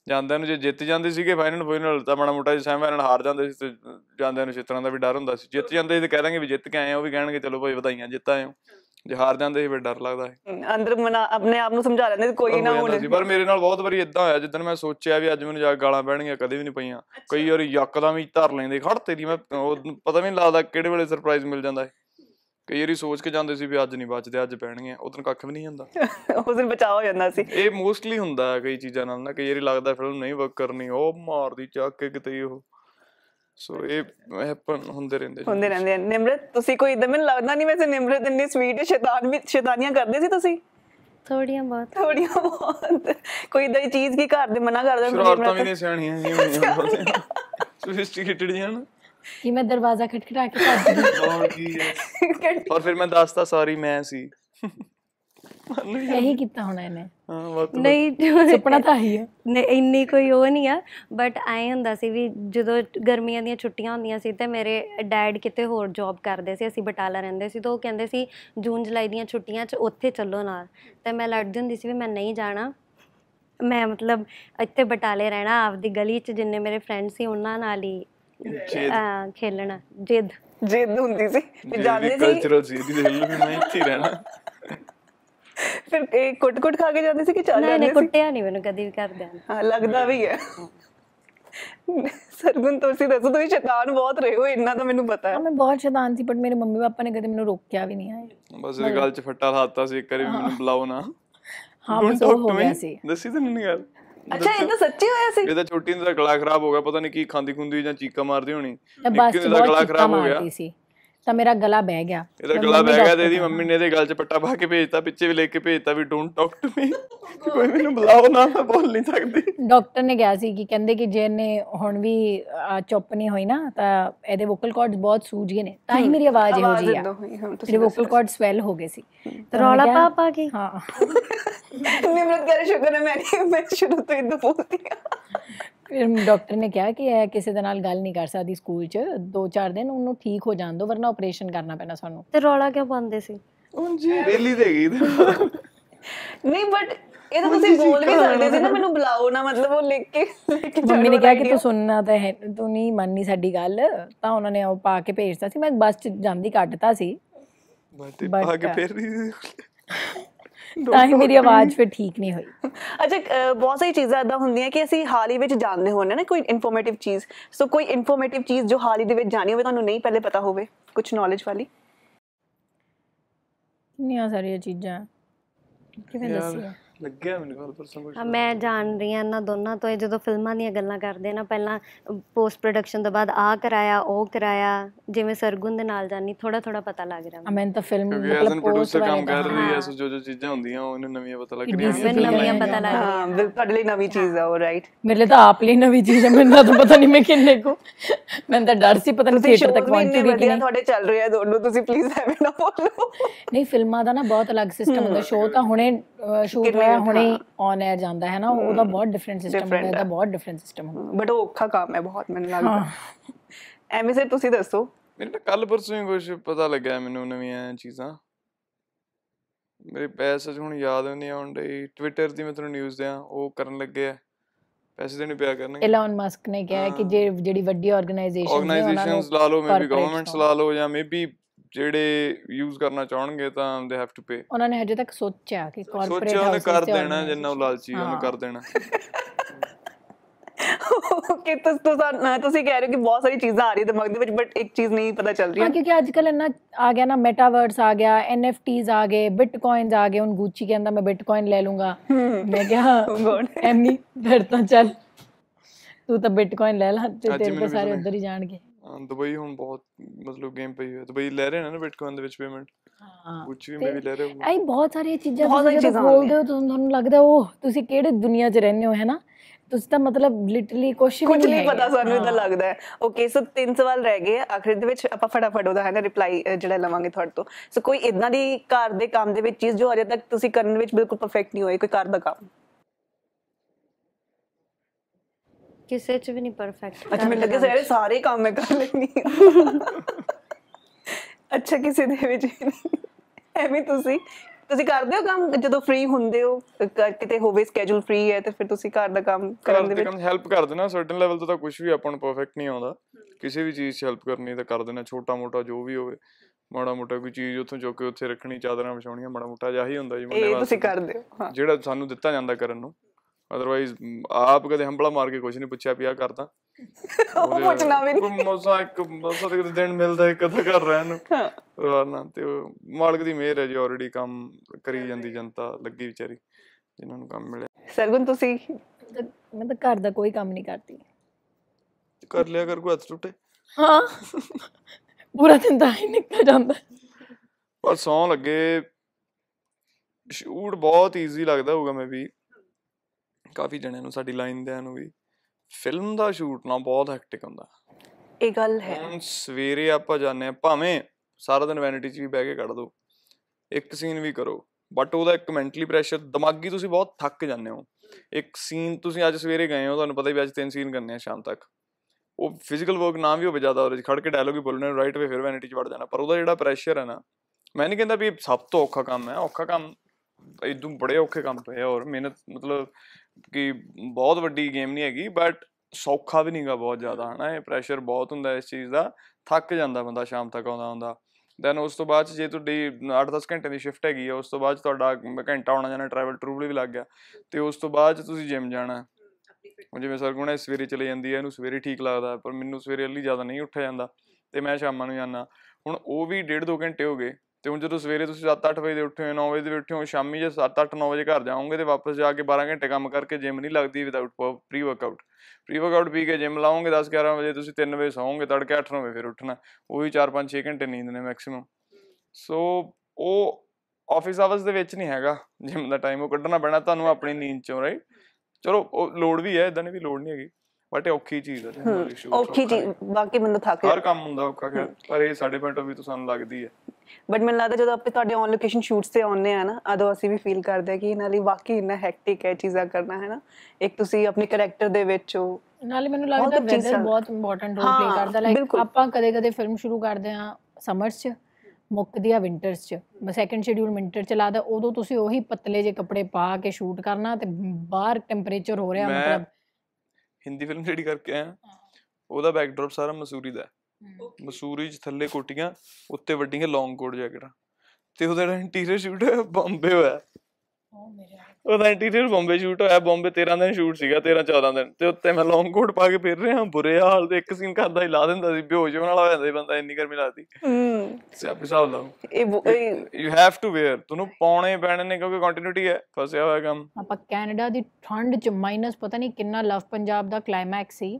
ਜਾਂਦਿਆਂ ਨੂੰ ਜੇ ਜਿੱਤ ਜਾਂਦੇ ਸੀਗੇ ਫਾਈਨਲ ਫਾਈਨਲ ਤਾਂ ਮਾੜਾ ਮੋਟਾ ਜਿਹਾ ਸੈਮੀਫਾਈਨਲ ਹਾਰ ਜਾਂਦੇ ਸੀ ਤੇ ਜਾਂਦਿਆਂ ਨੂੰ ਛੇਤਰਾਂ ਦਾ ਵੀ ਡਰ ਹੁੰਦਾ ਸੀ ਜਿੱਤ ਜਾਂਦੇ ਸੀ ਤੇ ਕਹਿ ਦਾਂਗੇ ਵੀ ਜਿੱਤ ਕੇ ਆਏ ਆ ਉਹ ਵੀ ਕਹਿਣਗੇ ਚਲੋ ਭਾਈ ਵਧਾਈਆਂ ਜਿੱਤ ਆਏ ਹੋ ਜੇ ਹਾਰ ਜਾਂਦੇ ਸੀ ਫਿਰ ਡਰ ਲੱਗਦਾ ਸੀ ਅੰਦਰ ਮਨਾ ਆਪਣੇ ਆਪ ਨੂੰ ਸਮਝਾ ਲੈਂਦੇ ਕੋਈ ਨਾ ਹੋਣ ਪਰ ਮੇਰੇ ਨਾਲ ਬਹੁਤ ਵਾਰੀ ਇਦਾਂ ਹੋਇਆ ਜਿੱਦਣ ਮੈਂ ਸੋਚਿਆ ਵੀ ਅੱਜ ਮੈਨੂੰ ਜਾ ਗਾਲਾਂ ਪੈਣਗੀਆਂ ਕਦੇ ਵੀ ਨਹੀਂ ਪਈਆਂ ਕਈ ਵਾਰੀ ਯਕਦਮ ਹੀ ਧਰ ਲੈਂਦੇ ਖੜ ਤੇਰੀ ਮੈਂ ਪਤਾ ਵੀ ਨਹੀਂ ਲੱਗਦਾ ਕਿਹੜੇ ਵੇਲੇ ਸਰਪ੍ਰਾਈਜ਼ ਮਿਲ ਜਾਂਦਾ ਹੈ ਕਈ ਵਾਰੀ ਸੋਚ ਕੇ ਜਾਂਦੇ ਸੀ ਵੀ ਅੱਜ ਨਹੀਂ ਬਚਦੇ ਅੱਜ ਪੈਣਗੇ ਉਦੋਂ ਕੱਖ ਵੀ ਨਹੀਂ ਜਾਂਦਾ ਉਸ ਦਿਨ ਬਚਾਅ ਹੋ ਜਾਂਦਾ ਸੀ ਇਹ ਮੋਸਟਲੀ ਹੁੰਦਾ ਹੈ ਕਈ ਚੀਜ਼ਾਂ ਨਾਲ ਨਾ ਕਈ ਵਾਰੀ ਲੱਗਦਾ ਫਿਲਮ ਨਹੀਂ ਵਰਕ ਕਰਨੀ ਉਹ ਮਾਰਦੀ ਚੱਕ ਕੇ ਕਿਤੇ ਉਹ ਸੋ ਇਹ ਹੈਪਨ ਹੁੰਦੇ ਰਹਿੰਦੇ ਹੁੰਦੇ ਰਹਿੰਦੇ ਨਿਮਰਤ ਤੁਸੀਂ ਕੋਈ ਇਦਾਂ ਮੈਨੂੰ ਲੱਗਦਾ ਨਹੀਂ ਵੈਸੇ ਨਿਮਰਤ ਇੰਨੀ ਸਵੀਟ ਸ਼ੈਤਾਨ ਵੀ ਸ਼ੈਤਾਨੀਆਂ ਕਰਦੇ ਸੀ ਤੁਸੀਂ ਥੋੜੀਆਂ ਬਹੁਤ ਥੋੜੀਆਂ ਬਹੁਤ ਕੋਈ ਇਦਾਂ ਦੀ ਚੀਜ਼ ਕੀ ਘਰ ਦੇ ਮਨਾ ਕਰ ਦਿੰਦੇ ਸ਼ਰਾਰਤਾਂ ਵੀ ਨਹੀਂ ਸਿਆਣੀਆਂ ਜੀ ਸੋਫਿਸਟੀਕੇਟਡ ਜੀ ਹਨ ਕਿ ਮੈਂ ਦਰਵਾਜ਼ਾ ਖਟਖਟਾ ਕੇ ਕਰਦੀ ਹਾਂ ਔਰ ਕੀ ਹੈ ਔਰ ਫਿਰ ਮੈਂ ਦੱਸਦਾ ਸੌਰੀ ਮੈਂ ਸੀ ਇਹੀ ਕੀਤਾ ਹੋਣਾ ਇਹਨੇ ਨਹੀਂ ਸੁਪਨਾ ਤਾਂ ਹੀ ਆ ਨਹੀਂ ਇੰਨੀ ਕੋਈ ਉਹ ਨਹੀਂ ਆ ਬਟ ਆਏ ਹੁੰਦਾ ਸੀ ਵੀ ਜਦੋਂ ਗਰਮੀਆਂ ਦੀਆਂ ਛੁੱਟੀਆਂ ਹੁੰਦੀਆਂ ਸੀ ਤੇ ਮੇਰੇ ਡੈਡ ਕਿਤੇ ਹੋਰ ਜੌਬ ਕਰਦੇ ਸੀ ਅਸੀਂ ਬਟਾਲਾ ਰਹਿੰਦੇ ਸੀ ਤਾਂ ਉਹ ਕਹਿੰਦੇ ਸੀ ਜੂਨ ਜੁਲਾਈ ਦੀਆਂ ਛੁੱਟੀਆਂ 'ਚ ਉੱਥੇ ਚੱਲੋ ਨਾਲ ਤੇ ਮੈਂ ਲੜਦੀ ਹੁੰਦੀ ਸੀ ਵੀ ਮੈਂ ਨਹੀਂ ਜਾਣਾ ਮੈਂ ਮਤਲਬ ਇੱਥੇ ਬਟਾਲੇ ਰਹਿਣਾ ਆਪਦੀ ਗਲੀ 'ਚ ਜਿੰਨੇ ਮੇਰੇ ਫਰੈਂਡ ਸੀ ਉਹਨਾਂ ਨਾਲ ਹੀ ਖੇਲਣਾ ਜਿੱਦ ਜਿੱਦ ਹੁੰਦੀ ਸੀ ਜਾਂਦੇ ਸੀ ਕਲਚਰਲ ਸੀ ਦੀ ਹਿੱਲ ਵੀ ਮੈਂ ਇੱਥੇ ਰਹਿਣਾ ਫਿਰ ਇਹ ਕੁੱਟ-ਕੁੱਟ ਖਾ ਕੇ ਜਾਂਦੇ ਸੀ ਕਿ ਚੱਲ ਜਾਂਦੇ ਸੀ ਨਹੀਂ ਕੁੱਟਿਆ ਨਹੀਂ ਮੈਨੂੰ ਕਦੀ ਵੀ ਕਰਦਿਆਂ ਹਾਂ ਲੱਗਦਾ ਵੀ ਹੈ ਸਰਗੁਣ ਤੁਸੀਂ ਦੱਸੋ ਤੁਸੀਂ ਸ਼ੈਤਾਨ ਬਹੁਤ ਰਹੇ ਹੋ ਇੰਨਾ ਤਾਂ ਮੈਨੂੰ ਪਤਾ ਹੈ ਮੈਂ ਬਹੁਤ ਸ਼ੈਤਾਨ ਸੀ ਬਟ ਮੇਰੇ ਮੰਮੀ ਪਾਪਾ ਨੇ ਕਦੇ ਮੈਨੂੰ ਰੋਕਿਆ ਵੀ ਨਹੀਂ ਆਏ ਬਸ ਇਹ ਗੱਲ 'ਚ ਫੱਟਾ ਲਾਤਾ ਸੀ ਇੱਕ ਵਾਰੀ ਮੈਨੂੰ ਬੁਲਾਓ ਨਾ ਹਾਂ ਬਸ ਉਹ ਹੋ ਗਿਆ ਸੀ ਦੱਸੀ ਤਾਂ ਨਹੀਂ ਗੱਲ ਅੱਛਾ ਇਹ ਤਾਂ ਸੱਚੀ ਹੋਇਆ ਸੀ ਇਹਦਾ ਛੋਟੀ ਨੂੰ ਦਾ ਗਲਾ ਖਰਾਬ ਹੋ ਗਿਆ ਪਤਾ ਨਹੀਂ ਕੀ ਖਾਂਦੀ ਖੁੰਦੀ ਜਾਂ ਚੀਕਾ ਮਾਰਦੀ ਹੋਣੀ ਨਿੱਕੀ ਦਾ ਗਲਾ ਖਰਾਬ ਹੋ ਗਿਆ ਤਾਂ ਮੇਰਾ ਗਲਾ ਬਹਿ ਗਿਆ ਇਹਦਾ ਗਲਾ ਬਹਿ ਗਿਆ ਤੇ ਇਹਦੀ ਮੰਮੀ ਨੇ ਇਹਦੇ ਗਲ 'ਚ ਪੱਟਾ ਪਾ ਕੇ ਭੇਜਤਾ ਪਿੱਛੇ ਵੀ ਲੈ ਕੇ ਭੇਜਤਾ ਵੀ ਡੋਨਟ ਟਾਕ ਟੂ ਮੀ ਕੋਈ ਮੈਨੂੰ ਬੁਲਾਓ ਨਾ ਮੈਂ ਬੋਲ ਨਹੀਂ ਸਕਦੀ ਡਾਕਟਰ ਨੇ ਕਿਹਾ ਸੀ ਕਿ ਕਹਿੰਦੇ ਕਿ ਜੇ ਨੇ ਹੁਣ ਵੀ ਚੁੱਪ ਨਹੀਂ ਹੋਈ ਨਾ ਤਾਂ ਇਹਦੇ ਵੋਕਲ ਕਾਰਡਸ ਬਹੁਤ ਸੂਜ ਗਏ ਨੇ ਤਾਂ ਹੀ ਮੇਰੀ ਆਵਾਜ਼ ਇਹੋ ਜੀ ਆ ਮੇਰੇ ਵੋਕਲ ਕਾਰਡ ਸਵੈਲ ਹੋ ਗਏ ਸੀ ਰੌਲਾ ਪਾ ਪਾ ਕੇ ਹਾਂ ਨਿਮਰਤ ਕਰੇ ਸ਼ੁਕਰ ਹੈ ਮੈਂ ਮੈਂ ਸ਼ੁਰੂ ਤੋਂ ਇਦਾਂ ਬੋਲਦੀ ਆ ਫਿਰ ਡਾਕਟਰ ਨੇ ਕਿਹਾ ਕਿ ਇਹ ਕਿਸੇ ਦੇ ਨਾਲ ਗੱਲ ਨਹੀਂ ਕਰ ਸਕਦੀ ਸਕੂਲ 'ਚ 2-4 ਦਿਨ ਉਹਨੂੰ ਠੀਕ ਹੋ ਜਾਣ ਦੋ ਵਰਨਾ ਆਪਰੇਸ਼ਨ ਕਰਨਾ ਪੈਣਾ ਸਾਨੂੰ ਤੇ ਰੌਲਾ ਕਿਉਂ ਪਾਉਂਦੇ ਸੀ ਜੀ ਦਿੱਲੀ ਦੇ ਗਈ ਨਹੀਂ ਬਟ ਇਹ ਤਾਂ ਤੁਸੀਂ ਬੋਲ ਵੀ ਸਕਦੇ ਸੀ ਨਾ ਮੈਨੂੰ ਬੁਲਾਓ ਨਾ ਮਤਲਬ ਉਹ ਲਿਖ ਕੇ ਮੰਮੀ ਨੇ ਕਿਹਾ ਕਿ ਤੂੰ ਸੁਣਨਾ ਤਾਂ ਹੈ ਤੂੰ ਨਹੀਂ ਮੰਨਨੀ ਸਾਡੀ ਗੱਲ ਤਾਂ ਉਹਨਾਂ ਨੇ ਉਹ ਪਾ ਕੇ ਭੇਜਤਾ ਸੀ ਮੈਂ ਬਸ ਚ ਜਾਂਦੀ ਕੱਟਤਾ ਸੀ ਤੇ ਪਾ ਕੇ ਫੇਰ ਨਹੀਂ ਤਾਂ ਹੀ ਮੇਰੀ ਆਵਾਜ਼ ਫਿਰ ਠੀਕ ਨਹੀਂ ਹੋਈ ਅੱਛਾ ਬਹੁਤ ਸਾਰੀ ਚੀਜ਼ਾਂ ਇਦਾਂ ਹੁੰਦੀਆਂ ਕਿ ਅਸੀਂ ਹਾਲ ਹੀ ਵਿੱਚ ਜਾਣਦੇ ਹੋਣੇ ਨਾ ਕੋਈ ਇਨਫੋਰਮੇਟਿਵ ਚੀਜ਼ ਸੋ ਕੋਈ ਇਨਫੋਰਮੇਟਿਵ ਚੀਜ਼ ਜੋ ਹਾਲ ਹੀ ਦੇ ਵਿੱਚ ਜਾਣੀ ਹੋਵੇ ਤੁਹਾਨੂੰ ਨਹੀਂ ਪਹਿਲੇ ਪਤਾ ਹੋਵੇ ਕੁਝ ਨੌਲੇਜ ਵਾਲੀ ਕਿੰਨੀਆਂ ਸਾਰੀਆਂ ਚੀਜ਼ਾਂ ਕਿਵੇਂ ਦੱਸੀਏ ਲੱਗਿਆ ਮੈਨੂੰ ਕੱਲ ਪਰਸੋਂ ਕੁਝ ਮੈਂ ਜਾਣ ਰਹੀ ਹਾਂ ਇਹਨਾਂ ਦੋਨਾਂ ਤੋਂ ਇਹ ਜਦੋਂ ਫਿਲਮਾਂ ਦੀਆਂ ਗੱਲਾਂ ਕਰਦੇ ਨਾ ਪਹਿਲਾਂ ਪੋਸਟ ਪ੍ਰੋਡਕਸ਼ਨ ਤੋਂ ਬਾਅਦ ਆ ਕਰਾਇਆ ਉਹ ਕਰਾਇਆ ਜਿਵੇਂ ਸਰਗੁਣ ਦੇ ਨਾਲ ਜਾਨੀ ਥੋੜਾ ਥੋੜਾ ਪਤਾ ਲੱਗ ਰਿਹਾ ਮੈਨੂੰ ਤਾਂ ਫਿਲਮ ਮਤਲਬ ਪ੍ਰੋਡਿਊਸਰ ਕੰਮ ਕਰ ਰਹੀ ਹੈ ਸੋ ਜੋ ਜੋ ਚੀਜ਼ਾਂ ਹੁੰਦੀਆਂ ਉਹ ਇਹਨੂੰ ਨਵੀਆਂ ਪਤਾ ਲੱਗ ਰਹੀਆਂ ਨੇ ਨਵੀਆਂ ਪਤਾ ਲੱਗ ਰਹੀਆਂ ਹਾਂ ਬਿਲਕੁਲ ਤੁਹਾਡੇ ਲਈ ਨਵੀਂ ਚੀਜ਼ ਹੈ ਉਹ ਰਾਈਟ ਮੇਰੇ ਲਈ ਤਾਂ ਆਪ ਲਈ ਨਵੀਂ ਚੀਜ਼ ਹੈ ਮੈਨੂੰ ਤਾਂ ਪਤਾ ਨਹੀਂ ਮੈਂ ਕਿੰਨੇ ਕੋ ਮੈਂ ਤਾਂ ਡਰ ਸੀ ਪਤਾ ਨਹੀਂ ਥੀਏਟਰ ਤੱਕ ਪਹੁੰਚੂਗੀ ਕਿ ਨਹੀਂ ਤੁਹਾਡੇ ਚੱਲ ਰਿਹਾ ਦੋਨੋਂ ਤੁਸੀਂ ਪਲੀਜ਼ ਐਵੇਂ ਨਾ ਬੋਲੋ ਨਹੀਂ ਫਿਲਮਾਂ ਦਾ ਨਾ ਬਹੁਤ ਅਲੱਗ ਸਿਸਟਮ ਹੁੰਦਾ ਸ਼ੋਅ ਤਾਂ ਹੁਣੇ ਸ਼ੂਟ ਹੈ ਹੁਣੇ ਔਨ 에ਅਰ ਜਾਂਦਾ ਹੈ ਨਾ ਉਹਦਾ ਬਹੁਤ ਡਿਫਰੈਂਟ ਸਿਸਟਮ ਹੁੰਦਾ ਦਾ ਬਹੁਤ ਡਿਫਰੈਂਟ ਸਿਸਟਮ ਹੁੰਦਾ ਬਟ ਉਹ ਔਖਾ ਕੰਮ ਹੈ ਬਹੁਤ ਮੈਨੂੰ ਲੱਗਦਾ ਐਵੇਂ ਸੇ ਤੁਸੀਂ ਦੱਸੋ ਮੈਨੂੰ ਤਾਂ ਕੱਲ ਪਰਸੋਂ ਹੀ ਕੁਝ ਪਤਾ ਲੱਗਾ ਮੈਨੂੰ ਨਵੀਆਂ ਚੀਜ਼ਾਂ ਮੇਰੇ ਪੈਸੇ ਹੁਣ ਯਾਦ ਨਹੀਂ ਆਉਣ ਟਵਿੱਟਰ ਦੀ ਮੈਂ ਤੁਹਾਨੂੰ ਨਿਊਜ਼ ਦਿਆਂ ਉਹ ਕਰਨ ਲੱਗੇ ਆ ਪੈਸੇ ਦੇਣੇ ਪਿਆ ਕਰਨਗੇ ਇਲਨ ਮਸਕ ਨੇ ਕਿਹਾ ਕਿ ਜੇ ਜਿਹੜੀ ਵੱਡੀ ਆਰਗੇਨਾਈਜੇਸ਼ਨ ਆਰਗੇਨਾਈਜੇਸ਼ਨਸ ਲਾ ਲਓ ਮੇਬੀ ਗਵਰਨਮੈਂਟਸ ਲਾ ਲਓ ਜਾਂ ਮੇਬੀ ਜਿਹੜੇ ਯੂਜ਼ ਕਰਨਾ ਚਾਹਣਗੇ ਤਾਂ ਦੇ ਹੈਵ ਟੂ ਪੇ ਉਹਨਾਂ ਨੇ ਹਜੇ ਤੱਕ ਸੋਚਿਆ ਕਿ ਕਾਰਪੋਰੇਟ ਸੋਚਿਆ ਉਹਨੇ ਕਰ ਦੇਣਾ ਜਿੰਨਾ ਉਹ ਲਾਲਚੀ ਉਹਨੇ ਕਰ ਦੇਣਾ ਕਿ ਤੁਸੀਂ ਤੁਸੀਂ ਕਹਿ ਰਹੇ ਹੋ ਕਿ ਬਹੁਤ ਸਾਰੀ ਚੀਜ਼ਾਂ ਆ ਰਹੀਆਂ ਦਿਮਾਗ ਦੇ ਵਿੱਚ ਬਟ ਇੱਕ ਚੀਜ਼ ਨਹੀਂ ਪਤਾ ਚੱਲ ਰਹੀ ਹਾਂ ਕਿਉਂਕਿ ਅੱਜ ਕੱਲ ਇੰਨਾ ਆ ਗਿਆ ਨਾ ਮੈਟਾਵਰਸ ਆ ਗਿਆ ਐਨਐਫਟੀਜ਼ ਆ ਗਏ ਬਿਟਕੋਇਨਸ ਆ ਗਏ ਹੁਣ ਗੂਚੀ ਕਹਿੰਦਾ ਮੈਂ ਬਿਟਕੋਇਨ ਲੈ ਲੂੰਗਾ ਮੈਂ ਕਿਹਾ oh ਐਮੀ ਫਿਰ ਤਾਂ ਚੱਲ ਤੂੰ ਤਾਂ ਬਿਟਕੋਇਨ ਲੈ ਲੈ ਤੇ ਤੇਰੇ ਸਾਰੇ ਉੱਧਰ ਹੀ ਜਾਣਗੇ ਦੁਬਈ ਹੁਣ ਬਹੁਤ ਮਤਲਬ ਗੇਮ ਪਈ ਹੋਇਆ ਦੁਬਈ ਲੈ ਰਹੇ ਨੇ ਨਾ ਬਿਟਕੋਇਨ ਦੇ ਵਿੱਚ ਪੇਮੈਂਟ ਹਾਂ ਕੁਝ ਵੀ ਮੈਂ ਵੀ ਲੈ ਰਹੇ ਹਾਂ ਐ ਬਹੁਤ ਸਾਰੀਆਂ ਚੀਜ਼ਾਂ ਤੁਸੀਂ ਜਦੋਂ ਬੋਲਦੇ ਹੋ ਤੁਹਾਨੂੰ ਲੱਗਦਾ ਉਹ ਤੁਸੀਂ ਕਿਹੜੇ ਦੁਨੀਆ 'ਚ ਰਹਿੰਦੇ ਹੋ ਹੈ ਨਾ ਤੁਸੀਂ ਤਾਂ ਮਤਲਬ ਲਿਟਰਲੀ ਕੁਝ ਵੀ ਕੁਝ ਨਹੀਂ ਪਤਾ ਸਾਨੂੰ ਇਦਾਂ ਲੱਗਦਾ ਹੈ ਓਕੇ ਸੋ ਤਿੰਨ ਸਵਾਲ ਰਹਿ ਗਏ ਆਖਰ ਦੇ ਵਿੱਚ ਆਪਾਂ ਫਟਾਫਟ ਉਹਦਾ ਹੈ ਨਾ ਰਿਪਲਾਈ ਜਿਹੜਾ ਲਵਾਂਗੇ ਤੁਹਾਡੇ ਤੋਂ ਸੋ ਕੋਈ ਇਦਾਂ ਦੀ ਘਰ ਦੇ ਕੰਮ ਦੇ ਵਿੱਚ ਚੀਜ਼ ਜੋ ਅਜੇ ਤੱਕ ਤੁਸੀਂ ਕਰਨ ਵਿੱਚ ਬਿਲਕੁਲ ਪਰਫੈਕਟ ਨਹੀਂ ਹੋਏ ਕੋਈ ਘਰ ਦਾ ਕੰਮ ਕਿਸੇ 'ਚ ਵੀ ਨਹੀਂ ਪਰਫੈਕਟ ਅੱਛਾ ਮੈਨੂੰ ਲੱਗਿਆ ਸਾਰੇ ਸਾਰੇ ਕੰਮ ਮੈਂ ਕਰ ਲੈਣੀ ਅੱਛਾ ਕਿਸੇ ਦੇ ਵਿੱਚ ਐਵੇਂ ਤੁਸੀਂ ਤੁਸੀਂ ਕਰਦੇ ਹੋ ਕੰਮ ਜਦੋਂ ਫ੍ਰੀ ਹੁੰਦੇ ਹੋ ਕਿਤੇ ਹੋਵੇ ਸਕੇਜੂਲ ਫ੍ਰੀ ਹੈ ਤੇ ਫਿਰ ਤੁਸੀਂ ਘਰ ਦਾ ਕੰਮ ਕਰਨ ਦੇ ਵਿੱਚ ਕੰਮ ਹੈਲਪ ਕਰ ਦੇਣਾ ਸਰਟਨ ਲੈਵਲ ਤੋਂ ਤਾਂ ਕੁਝ ਵੀ ਆਪਾਂ ਨੂੰ ਪਰਫੈਕਟ ਨਹੀਂ ਆਉਂਦਾ ਕਿਸੇ ਵੀ ਚੀਜ਼ 'ਚ ਹੈਲਪ ਕਰਨੀ ਤਾਂ ਕਰ ਦੇਣਾ ਛੋਟਾ ਮੋਟਾ ਜੋ ਵੀ ਹੋਵੇ ਮਾੜਾ ਮੋਟਾ ਕੋਈ ਚੀਜ਼ ਉੱਥੋਂ ਚੁੱਕ ਕੇ ਉੱਥੇ ਰੱਖਣੀ ਚਾਦਰਾਂ ਵਿਛਾਉਣੀਆਂ ਮਾੜਾ ਮੋਟਾ ਜਾਹੀ ਹੁੰਦਾ ਜੀ ਮੰਨੇ ਵਾਸਤੇ ਇਹ ਤੁਸੀਂ ਕਰਦੇ ਹੋ ਹਾਂ ਜਿਹੜਾ ਸਾਨੂੰ ਦਿੱਤਾ ਜਾਂਦਾ ਕਰਨ ਨੂੰ ਅਦਰਵਾਈਜ਼ ਆਪ ਕਦੇ ਹੰਬਲਾ ਮਾਰ ਕੇ ਕੁਝ ਨਹੀਂ ਪੁੱਛਿਆ ਪਿਆ ਕਰਦਾ ਉਹ ਪੁੱਛਣਾ ਵੀ ਨਹੀਂ ਮੌਸਾ ਇੱਕ ਮੋਸਾ ਤੇ ਦਿਨ ਮਿਲਦਾ ਇੱਕ ਤਾਂ ਕਰ ਰਹੇ ਨੂੰ ਹਾਂ ਤੇ ਮਾਲਕ ਦੀ ਮਿਹਰ ਹੈ ਜੀ ਆਲਰੇਡੀ ਕੰਮ ਕਰੀ ਜਾਂਦੀ ਜਨਤਾ ਲੱਗੀ ਵਿਚਾਰੀ ਜਿਨ੍ਹਾਂ ਨੂੰ ਕੰਮ ਮਿਲਿਆ ਸਰਗੁਣ ਤੁਸੀਂ ਮੈਂ ਤਾਂ ਘਰ ਦਾ ਕੋਈ ਕੰਮ ਨਹੀਂ ਕਰਦੀ ਕਰ ਲਿਆ ਕਰ ਕੋਈ ਹੱਥ ਟੁੱਟੇ ਹਾਂ ਪੂਰਾ ਦਿਨ ਤਾਂ ਹੀ ਨਿਕਲ ਜਾਂਦਾ ਪਰ ਸੌਂ ਲੱਗੇ ਸ਼ੂਟ ਬਹੁਤ ਈਜ਼ੀ ਲੱਗਦਾ ਹੋਊਗਾ ਮੈਂ ਵੀ ਕਾਫੀ ਜਣਿਆਂ ਨੂੰ ਸਾਡੀ ਲਾਈਨ ਦਿਆਂ ਨੂੰ ਵੀ ਫਿਲਮ ਦਾ ਸ਼ੂਟ ਨਾ ਬਹੁਤ ਹੈਕਟਿਕ ਹੁੰਦਾ ਇਹ ਗੱਲ ਹੈ ਹੁਣ ਸਵੇਰੇ ਆਪਾਂ ਜਾਂਦੇ ਆ ਭਾਵੇਂ ਸਾਰਾ ਦਿਨ ਵੈਨਿਟੀ 'ਚ ਵੀ ਬਹਿ ਕੇ ਕੱਢ ਦੋ ਇੱਕ ਸੀਨ ਵੀ ਕਰੋ ਬਟ ਉਹਦਾ ਇੱਕ ਮੈਂਟਲੀ ਪ੍ਰੈਸ਼ਰ ਦਿਮਾਗੀ ਤੁਸੀਂ ਬਹੁਤ ਥੱਕ ਜਾਂਦੇ ਹੋ ਇੱਕ ਸੀਨ ਤੁਸੀਂ ਅੱਜ ਸਵੇਰੇ ਗਏ ਹੋ ਤੁਹਾਨੂੰ ਪਤਾ ਹੀ ਵੀ ਅੱਜ ਤਿੰਨ ਸੀਨ ਕਰਨੇ ਆ ਸ਼ਾਮ ਤੱਕ ਉਹ ਫਿਜ਼ੀਕਲ ਵਰਕ ਨਾ ਵੀ ਹੋਵੇ ਜ਼ਿਆਦਾ ਉਹਦੇ ਖੜ ਕੇ ਡਾਇਲੋਗ ਹੀ ਬੋਲਣੇ ਰਾਈਟ ਵੇ ਫਿਰ ਵੈਨਿਟੀ 'ਚ ਵੜ ਜਾਣਾ ਪਰ ਉਹਦਾ ਜਿਹੜਾ ਪ੍ਰੈਸ਼ਰ ਹੈ ਨਾ ਮੈਂ ਨਹੀਂ ਕਹਿੰਦਾ ਵੀ ਸਭ ਤੋਂ ਔਖਾ ਕੰਮ ਹੈ ਔਖਾ ਕੰਮ ਇਦੋਂ ਬੜੇ ਔਖੇ ਕੰਮ ਪਏ ਔਰ ਮਿਹਨਤ ਮਤਲਬ ਕਿ ਬਹੁਤ ਵੱਡੀ ਗੇਮ ਨਹੀਂ ਹੈਗੀ ਬਟ ਸੌਖਾ ਵੀ ਨਹੀਂਗਾ ਬਹੁਤ ਜ਼ਿਆਦਾ ਹਨਾ ਇਹ ਪ੍ਰੈਸ਼ਰ ਬਹੁਤ ਹੁੰਦਾ ਇਸ ਚੀਜ਼ ਦਾ ਥੱਕ ਜਾਂਦਾ ਬੰਦਾ ਸ਼ਾਮ ਤੱਕ ਆਉਂਦਾ ਹੁੰਦਾ ਦੈਨ ਉਸ ਤੋਂ ਬਾਅਦ ਜੇ ਤੁਹਾਡੀ 8-10 ਘੰਟੇ ਦੀ ਸ਼ਿਫਟ ਹੈਗੀ ਆ ਉਸ ਤੋਂ ਬਾਅਦ ਤੁਹਾਡਾ ਘੰਟਾ ਆਉਣਾ ਜਾਣਾ ਟਰੈਵਲ ਟਰੂਵਲ ਵੀ ਲੱਗ ਗਿਆ ਤੇ ਉਸ ਤੋਂ ਬਾਅਦ ਤੁਸੀਂ ਜਿਮ ਜਾਣਾ ਜਿਵੇਂ ਸਰਗੁਣਾ ਸਵੇਰੇ ਚਲੇ ਜਾਂਦੀ ਹੈ ਇਹਨੂੰ ਸਵੇਰੇ ਠੀਕ ਲੱਗਦਾ ਪਰ ਮੈਨੂੰ ਸਵੇਰੇ ਅੱਲੀ ਜ਼ਿਆਦਾ ਨਹੀਂ ਉੱਠਿਆ ਜਾਂਦਾ ਤੇ ਮੈਂ ਸ਼ਾਮਾਂ ਨੂੰ ਜਾਂਦਾ ਹੁਣ ਉਹ ਵੀ 1.5 2 ਘੰਟੇ ਹੋ ਗਏ ਤੇ ਹੁਣ ਜਦੋਂ ਸਵੇਰੇ ਤੁਸੀਂ 7-8 ਵਜੇ ਦੇ ਉੱਠੇ ਹੋ 9 ਵਜੇ ਦੇ ਉੱਠੇ ਹੋ ਸ਼ਾਮੀ ਜੇ 7-8 9 ਵਜੇ ਘਰ ਜਾਓਗੇ ਤੇ ਵਾਪਸ ਜਾ ਕੇ 12 ਘੰਟੇ ਕੰਮ ਕਰਕੇ ਜਿਮ ਨਹੀਂ ਲੱਗਦੀ without pre workout pre workout ਪੀ ਕੇ ਜਿਮ ਲਾਓਗੇ 10-11 ਵਜੇ ਤੁਸੀਂ 3 ਵਜੇ ਸੌਂਗੇ ਤੜਕੇ 8 9 ਵਜੇ ਫਿਰ ਉੱਠਣਾ ਉਹੀ 4-5-6 ਘੰਟੇ ਨੀਂਦ ਨੇ ਮੈਕਸਿਮਮ ਸੋ ਉਹ ਆਫਿਸ ਆਵਰਸ ਦੇ ਵਿੱਚ ਨਹੀਂ ਹੈਗਾ ਜਿਮ ਦਾ ਟਾਈਮ ਉਹ ਕੱਢਣਾ ਪੈਣਾ ਤੁਹਾਨੂੰ ਆਪਣੀ ਨੀਂਦ ਚੋਂ ਰਾਈਟ ਚਲੋ ਉਹ ਵੀ ਹੈ ਇਦਾਂ ਨਹੀਂ ਵੀ ਲੋਡ ਨਹੀਂ ਹੈਗੀ ਬਟ ਇਹ ਔਖੀ ਚੀਜ਼ ਹੈ ਜਨਰਲ ਇਸ਼ੂ ਔਖੀ ਚੀਜ਼ ਬਾਕੀ ਮੈਨੂੰ ਥੱਕ ਹਰ ਕੰਮ ਹੁੰਦਾ ਔਖਾ ਖੈਰ ਪਰ ਇਹ ਸਾਡੇ ਪੁਆਇੰਟ ਆਫ ਵੀ ਤੋਂ ਸਾਨੂੰ ਲੱਗਦੀ ਹੈ ਬਟ ਮੈਨੂੰ ਲੱਗਦਾ ਜਦੋਂ ਆਪੇ ਤੁਹਾਡੇ ਔਨ ਲੋਕੇਸ਼ਨ ਸ਼ੂਟਸ ਤੇ ਆਉਂਦੇ ਆ ਨਾ ਅਦੋਂ ਅਸੀਂ ਵੀ ਫੀਲ ਕਰਦੇ ਆ ਕਿ ਇਹਨਾਂ ਲਈ ਵਾਕਈ ਇੰਨਾ ਹੈਕਟਿਕ ਹੈ ਚੀਜ਼ਾਂ ਕਰਨਾ ਹੈ ਨਾ ਇੱਕ ਤੁਸੀਂ ਆਪਣੇ ਕੈਰੈਕਟਰ ਦੇ ਵਿੱਚ ਹੋ ਨਾਲੇ ਮੈਨੂੰ ਲੱਗਦਾ ਵੈਦਰ ਬਹੁਤ ਇੰਪੋਰਟੈਂਟ ਰੋਲ ਪਲੇ ਕਰਦਾ ਲਾਈਕ ਆਪਾਂ ਕਦੇ-ਕਦੇ ਫਿਲਮ ਸ਼ੁਰੂ ਕਰਦੇ ਆ ਸਮਰਸ 'ਚ ਮੁੱਕਦੀ ਆ ਵਿੰਟਰਸ 'ਚ ਮੈਂ ਸੈਕੰਡ ਸ਼ੈਡਿਊਲ ਵਿੰਟਰ 'ਚ ਲਾਦਾ ਉਦੋਂ ਤੁਸੀਂ ਉਹੀ ਪਤਲੇ ਜੇ ਕੱਪੜੇ ਪਾ ਕੇ ਸ਼ੂਟ ਕਰਨਾ ਤੇ ਬਾਹਰ ਟੈਂਪਰੇਚਰ ਹੋ ਰਿਹਾ ਮਤਲਬ ਹਿੰਦੀ ਫਿਲਮ ਜਿਹੜੀ ਕਰਕੇ ਆਇਆ ਉਹਦਾ ਬੈਕਡ੍ਰੌਪ ਸਾਰਾ ਮਸੂਰੀ ਦਾ ਹੈ ਮਸੂਰੀ 'ਚ ਥੱਲੇ ਕੋਟੀਆਂ ਉੱਤੇ ਵੱਡੀਆਂ ਲੌਂਗ ਕੋਟ ਜੈਕਟਾਂ ਤੇ ਉਹਦਾ ਜਿਹੜਾ ਇੰਟੀਰੀਅਰ ਸ਼ੂਟ ਹੈ ਬੰਬੇ ਹੋਇਆ ਉਹ ਮੇਰੇ ਉਹਦਾ ਇੰਟੀਰੀਅਰ ਬੰਬੇ ਸ਼ੂਟ ਹੋਇਆ ਬੰਬੇ 13 ਦਿਨ ਸ਼ੂਟ ਸੀਗਾ 13 14 ਦਿਨ ਤੇ ਉੱਤੇ ਮੈਂ ਲੌਂਗ ਕੋਟ ਪਾ ਕੇ ਫਿਰ ਰਿਹਾ ਬੁਰੇ ਹਾਲ ਦੇ ਇੱਕ ਸੀਨ ਕਰਦਾ ਹੀ ਲਾ ਦਿੰਦਾ ਸੀ ਬੇਹੋਸ਼ ਹੋਣ ਵਾਲਾ ਹੋ ਜਾਂਦਾ ਸੀ ਬੰਦਾ ਇੰਨੀ ਗਰਮੀ ਲੱਗਦੀ ਹੂੰ ਸਿਆਪੀ ਸਾਹਿਬ ਲਾਓ ਯੂ ਹੈਵ ਟੂ ਵੇਅਰ ਤੁਹਾਨੂੰ ਪਾਉਣੇ ਪੈਣੇ ਨੇ ਕਿਉਂਕਿ ਕੰਟੀਨਿਊਟੀ ਹੈ ਫਸਿਆ ਹੋਇਆ ਕੰਮ ਆਪਾਂ ਕੈਨੇਡਾ ਦੀ ਠੰਡ ਚ ਮਾਈਨਸ ਪਤਾ ਨਹੀਂ ਕਿੰਨਾ ਲਵ ਪੰਜਾਬ ਦਾ ਕਲਾਈਮੈਕਸ ਸੀ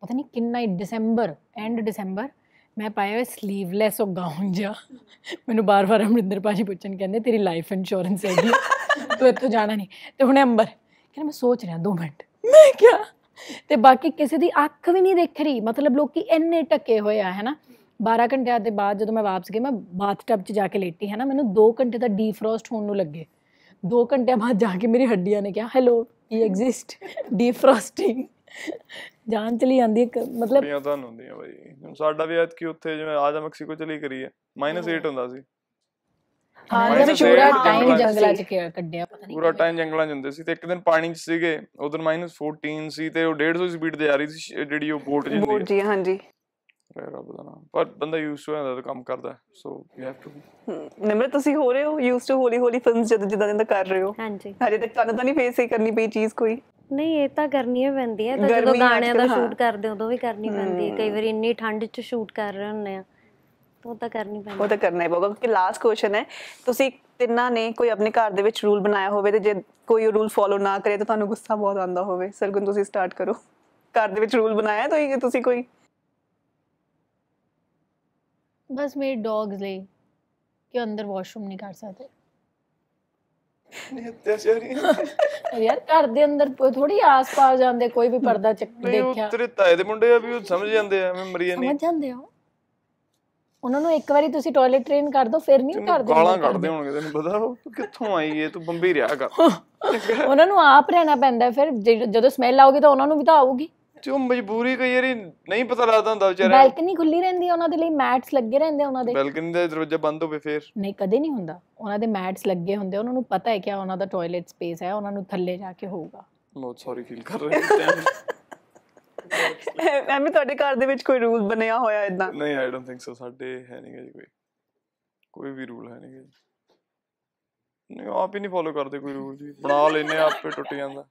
ਪਤਾ ਨਹੀਂ ਕਿੰਨਾ ਹੀ ਡਿਸੰਬਰ ਐਂਡ ਡਿਸੰਬਰ ਮੈਂ ਪਾਇਆ ਸਲੀਵਲੈਸ ਉਹ ਗਾਉਂ ਜਾ ਮੈਨੂੰ ਬਾਰ-ਬਾਰ ਅਮਰਿੰਦਰ ਪਾਜੀ ਪੁੱਛਣ ਕਹਿੰਦੇ ਤੇਰੀ ਲਾਈਫ ਇੰਸ਼ੋਰੈਂਸ ਹੈਗੀ ਤੂੰ ਇੱਥੋਂ ਜਾਣਾ ਨਹੀਂ ਤੇ ਹੁਣ ਅੰਬਰ ਕਹਿੰਦਾ ਮੈਂ ਸੋਚ ਰਿਹਾ 2 ਮਿੰਟ ਮੈਂ ਕਿਹਾ ਤੇ ਬਾਕੀ ਕਿਸੇ ਦੀ ਅੱਖ ਵੀ ਨਹੀਂ ਦੇਖ ਰਹੀ ਮਤਲਬ ਲੋਕੀ ਇੰਨੇ ਟਕੇ ਹੋਏ ਆ ਹੈਨਾ 12 ਘੰਟਿਆਂ ਦੇ ਬਾਅਦ ਜਦੋਂ ਮੈਂ ਵਾਪਸ ਗਈ ਮੈਂ ਬਾਥਟਬ 'ਚ ਜਾ ਕੇ ਲੇਟੀ ਹੈ ਨਾ ਮੈਨੂੰ 2 ਘੰਟੇ ਦਾ ਡੀਫਰੋਸਟ ਹੋਣ ਨੂੰ ਲੱਗੇ 2 ਘੰਟੇ ਬਾਅਦ ਜਾ ਕੇ ਮੇਰੀ ਹੱਡੀਆਂ ਨੇ ਕਿਹਾ ਹੈਲੋ ਵੀ ਐਗਜ਼ਿਸਟ ਡੀਫਰੋਸਟਿੰਗ ਜਾਨ ਚਲੀ ਜਾਂਦੀ ਹੈ ਮਤਲਬ ਪੀਆਂ ਤਾਂ ਹੁੰਦੀਆਂ ਬਾਈ ਸਾਡਾ ਵੀ ਕਿ ਉੱਥੇ ਜਿਵੇਂ ਆਜਾ ਮੈਕਸੀਕੋ ਚਲੀ ਕਰੀ ਹੈ -8 ਹੁੰਦਾ ਸੀ ਹਾਂ ਉਹਨੇ ਪੂਰਾ ਟਾਈਮ ਜੰਗਲਾਂ 'ਚ ਕੱਢਿਆ ਪਤਾ ਨਹੀਂ ਪੂਰਾ ਟਾਈਮ ਜੰਗਲਾਂ 'ਚ ਹੁੰਦੇ ਸੀ ਤੇ ਇੱਕ ਦਿਨ ਪਾਣੀ 'ਚ ਸੀਗੇ ਉਦੋਂ -14 ਸੀ ਤੇ ਉਹ 150 ਸਪੀਡ ਤੇ ਆ ਰਹੀ ਸੀ ਜਿਹੜੀ ਉਹ ਬੋਟ ਜਿੰਦੀ ਬੋਟ ਜੀ ਹਾਂਜੀ ਰੱਬ ਦਾ ਨਾਮ ਪਰ ਬੰਦਾ ਯੂਸਟ ਹੋ ਜਾਂਦਾ ਕੰਮ ਕਰਦਾ so you have to Nimrat ਤੁਸੀਂ ਹੋ ਰਹੇ ਹੋ ਯੂਸ ਟੂ ਹੌਲੀ ਹੌਲੀ ਫਿਲਮਸ ਜਦ ਜਿੱਦਾਂ ਜਿੱਦਾਂ ਕਰ ਰਹੇ ਹੋ ਹਾਂਜੀ ਹਜੇ ਤੱਕ ਤੁਹਾਨੂੰ ਤਾਂ ਨਹੀਂ ਫੇਸ ਹੀ ਕਰਨੀ ਪਈ ਚੀਜ਼ ਕੋਈ ਨਹੀਂ ਇਹ ਤਾਂ ਕਰਨੀ ਹੀ ਪੈਂਦੀ ਹੈ ਤਾਂ ਜਦੋਂ ਗਾਣਿਆਂ ਦਾ ਸ਼ੂਟ ਕਰਦੇ ਉਦੋਂ ਵੀ ਕਰਨੀ ਪੈਂਦੀ ਹੈ ਕਈ ਵਾਰ ਇੰਨੀ ਠੰਡ 'ਚ ਸ਼ੂਟ ਕਰ ਰਹੇ ਹੁੰਦੇ ਆ ਉਹ ਤਾਂ ਕਰਨੀ ਪੈਣੀ ਉਹ ਤਾਂ ਕਰਨਾ ਹੀ ਪਊਗਾ ਕਿਉਂਕਿ ਲਾਸਟ ਕੁਐਸਚਨ ਹੈ ਤੁਸੀਂ ਤਿੰਨਾਂ ਨੇ ਕੋਈ ਆਪਣੇ ਘਰ ਦੇ ਵਿੱਚ ਰੂਲ ਬਣਾਇਆ ਹੋਵੇ ਤੇ ਜੇ ਕੋਈ ਰੂਲ ਫੋਲੋ ਨਾ ਕਰੇ ਤਾਂ ਤੁਹਾਨੂੰ ਗੁੱਸਾ ਬਹੁਤ ਆਉਂਦਾ ਹੋਵੇ ਸਰਗੁਣ ਤੁਸੀਂ ਸਟਾਰਟ ਕਰੋ ਘਰ ਦੇ ਵਿੱਚ ਰੂਲ ਬਣਾਇਆ ਤਾਂ ਤੁਸੀਂ ਕੋਈ ਬਸ ਮੇਰੇ ਡੌਗਸ ਲਈ ਕਿ ਅੰਦਰ ਵਾਸ਼ਰੂਮ ਨਹੀਂ ਕਰ ਸਕਦੇ ਨਹੀਂ ਅਤਿਆਚਾਰੀ ਯਾਰ ਘਰ ਦੇ ਅੰਦਰ ਥੋੜੀ ਆਸ-ਪਾਸ ਜਾਂਦੇ ਕੋਈ ਵੀ ਪਰਦਾ ਚੱਕ ਦੇਖਿਆ ਤੇਰੇ ਤਾਏ ਦੇ ਮੁੰਡੇ ਆ ਵੀ ਉਹ ਸਮਝ ਜਾਂਦੇ ਆ ਮੈਂ ਮਰੀ ਨਹੀਂ ਸਮਝ ਜਾਂਦੇ ਆ ਉਹਨਾਂ ਨੂੰ ਇੱਕ ਵਾਰੀ ਤੁਸੀਂ ਟਾਇਲਟ ਟ੍ਰੇਨ ਕਰ ਦੋ ਫਿਰ ਨਹੀਂ ਕਰਦੇ ਗਾਲਾਂ ਕੱਢਦੇ ਹੋਣਗੇ ਤੈਨੂੰ ਪਤਾ ਤੂੰ ਕਿੱਥੋਂ ਆਈ ਏ ਤੂੰ ਬੰਬੀ ਰਿਆ ਕਰ ਉਹਨਾਂ ਨੂੰ ਆਪ ਰਹਿਣਾ ਪੈਂਦਾ ਫਿਰ ਜਦੋਂ ਸਮੈਲ ਆਉਗੀ ਤਾਂ ਉਹਨਾਂ ਨੂੰ ਵੀ ਤਾਂ ਆਊਗੀ ਜੋ ਮਜਬੂਰੀ ਕਈ ਵਾਰੀ ਨਹੀਂ ਪਤਾ ਲੱਗਦਾ ਹੁੰਦਾ ਵਿਚਾਰੇ ਬੈਲਕਨੀ ਖੁੱਲੀ ਰਹਿੰਦੀ ਉਹਨਾਂ ਦੇ ਲਈ ਮੈਟਸ ਲੱਗੇ ਰਹਿੰਦੇ ਉਹਨਾਂ ਦੇ ਬੈਲਕਨੀ ਦਾ ਦਰਵਾਜ਼ਾ ਬੰਦ ਹੋਵੇ ਫੇਰ ਨਹੀਂ ਕਦੇ ਨਹੀਂ ਹੁੰਦਾ ਉਹਨਾਂ ਦੇ ਮੈਟਸ ਲੱਗੇ ਹੁੰਦੇ ਉਹਨਾਂ ਨੂੰ ਪਤਾ ਹੈ ਕਿ ਉਹਨਾਂ ਦਾ ਟਾਇਲਟ ਸਪੇਸ ਹੈ ਉਹਨਾਂ ਨੂੰ ਥੱਲੇ ਜਾ ਕੇ ਹੋਊਗਾ ਬਹੁਤ ਸੌਰੀ ਫੀਲ ਕਰ ਰਹੇ ਹਾਂ ਐਵੇਂ ਤੁਹਾਡੇ ਘਰ ਦੇ ਵਿੱਚ ਕੋਈ ਰੂਲ ਬਣਿਆ ਹੋਇਆ ਇਦਾਂ ਨਹੀਂ ਆਈ ਡੋਨਟ ਥਿੰਕ ਸੋ ਸਾਡੇ ਹੈ ਨਹੀਂਗਾ ਜੀ ਕੋਈ ਕੋਈ ਵੀ ਰੂਲ ਹੈ ਨਹੀਂਗਾ ਜੀ ਨਹੀਂ ਆਪ ਹੀ ਨਹੀਂ ਫੋਲੋ ਕਰਦੇ ਕੋਈ ਰੂਲ ਜੀ ਬਣਾ ਲੈਨੇ ਆਪੇ ਟੁੱਟ ਜਾਂਦਾ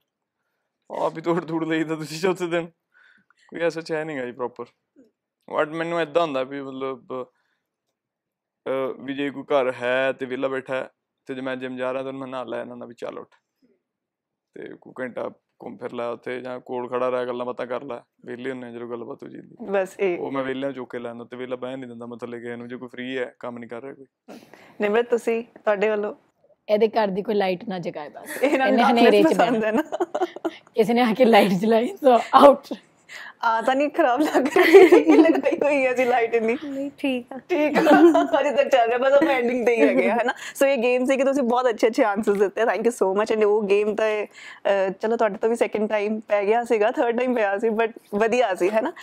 ਆਪ ਹੀ ਤੋੜ ਤੋੜ ਲਈਦਾ ਤੁਸੀਂ ਚੌਥੇ ਦਿਨ ਕੋਈ ਐਸਾ ਚਾਹ ਨਹੀਂਗਾ ਜੀ ਪ੍ਰੋਪਰ ਵਾਟ ਮੈਨੂੰ ਇਦਾਂ ਹੁੰਦਾ ਵੀ ਮਤਲਬ ਵੀ ਜੇ ਕੋਈ ਘਰ ਹੈ ਤੇ ਵਿਲਾ ਬੈਠਾ ਤੇ ਜੇ ਮੈਂ ਜਿਮ ਜਾ ਰਿਹਾ ਤਾਂ ਮੈਂ ਨਾਲ ਲੈ ਜਾਂਦਾ ਵੀ ਚੱਲ ਉੱਠ ਤੇ ਕੋ ਘੰਟਾ ਘੁੰਮ ਫਿਰ ਲੈ ਉੱਥੇ ਜਾਂ ਕੋਲ ਖੜਾ ਰਹਿ ਗੱਲਾਂ ਬਾਤਾਂ ਕਰ ਲੈ ਵਿਹਲੇ ਹੁੰਨੇ ਜਦੋਂ ਗੱਲਬਾਤ ਹੋ ਜਾਂਦੀ ਬਸ ਇਹ ਉਹ ਮੈਂ ਵਿਹਲਿਆਂ ਚੁੱਕ ਕੇ ਲੈਂਦਾ ਤੇ ਵਿਹਲਾ ਬਹਿ ਨਹੀਂ ਦਿੰਦਾ ਮਤਲਬ ਕਿ ਇਹਨੂੰ ਜੇ ਕੋਈ ਫ੍ਰੀ ਹੈ ਕੰਮ ਨਹੀਂ ਕਰ ਰਿਹਾ ਕੋਈ ਮੈਂ ਤੁਸੀਂ ਤੁਹਾਡੇ ਵੱਲੋਂ ਇਹਦੇ ਘਰ ਦੀ ਕੋਈ ਲਾਈਟ ਨਾ ਜਗਾਏ ਬਸ ਇਹਨਾਂ ਨੇ ਹਨੇਰੇ ਚ ਬੰਦ ਹੈ ਨਾ ਕਿਸੇ ਨੇ ਆ ਕੇ ਲਾਈਟ ਜਲਾਈ ਸੋ ਆਊਟ ਤਾਂ ਨਹੀਂ ਖਰਾਬ ਲੱਗ ਰਹੀ ਲੱਗਦੀ ਹੋਈ ਹੈ ਜੀ ਲਾਈਟ ਇੰਨੀ ਨਹੀਂ ਠੀਕ ਆ ਠੀਕ ਆ ਅਜੇ ਤੱਕ ਚੱਲ ਰਿਹਾ ਬਸ ਉਹ ਐਂਡਿੰਗ ਤੇ ਹੀ ਆ ਗਿਆ ਹੈ ਨਾ ਸੋ ਇਹ ਗੇਮ ਸੀ ਕਿ ਤੁਸੀਂ ਬਹੁਤ ਅੱਛੇ ਅੱਛੇ ਆਨਸਰਸ ਦਿੱਤੇ thank you so much and ਉਹ ਗੇਮ ਤਾਂ ਚਲੋ ਤੁਹਾਡੇ ਤੋਂ ਵੀ ਸੈਕੰਡ ਟਾਈਮ ਪੈ ਗਿਆ ਸੀਗਾ ਥਰਡ ਟਾਈਮ ਪਿਆ ਸੀ ਬਟ ਵਧੀਆ ਸੀ ਹੈ ਨਾ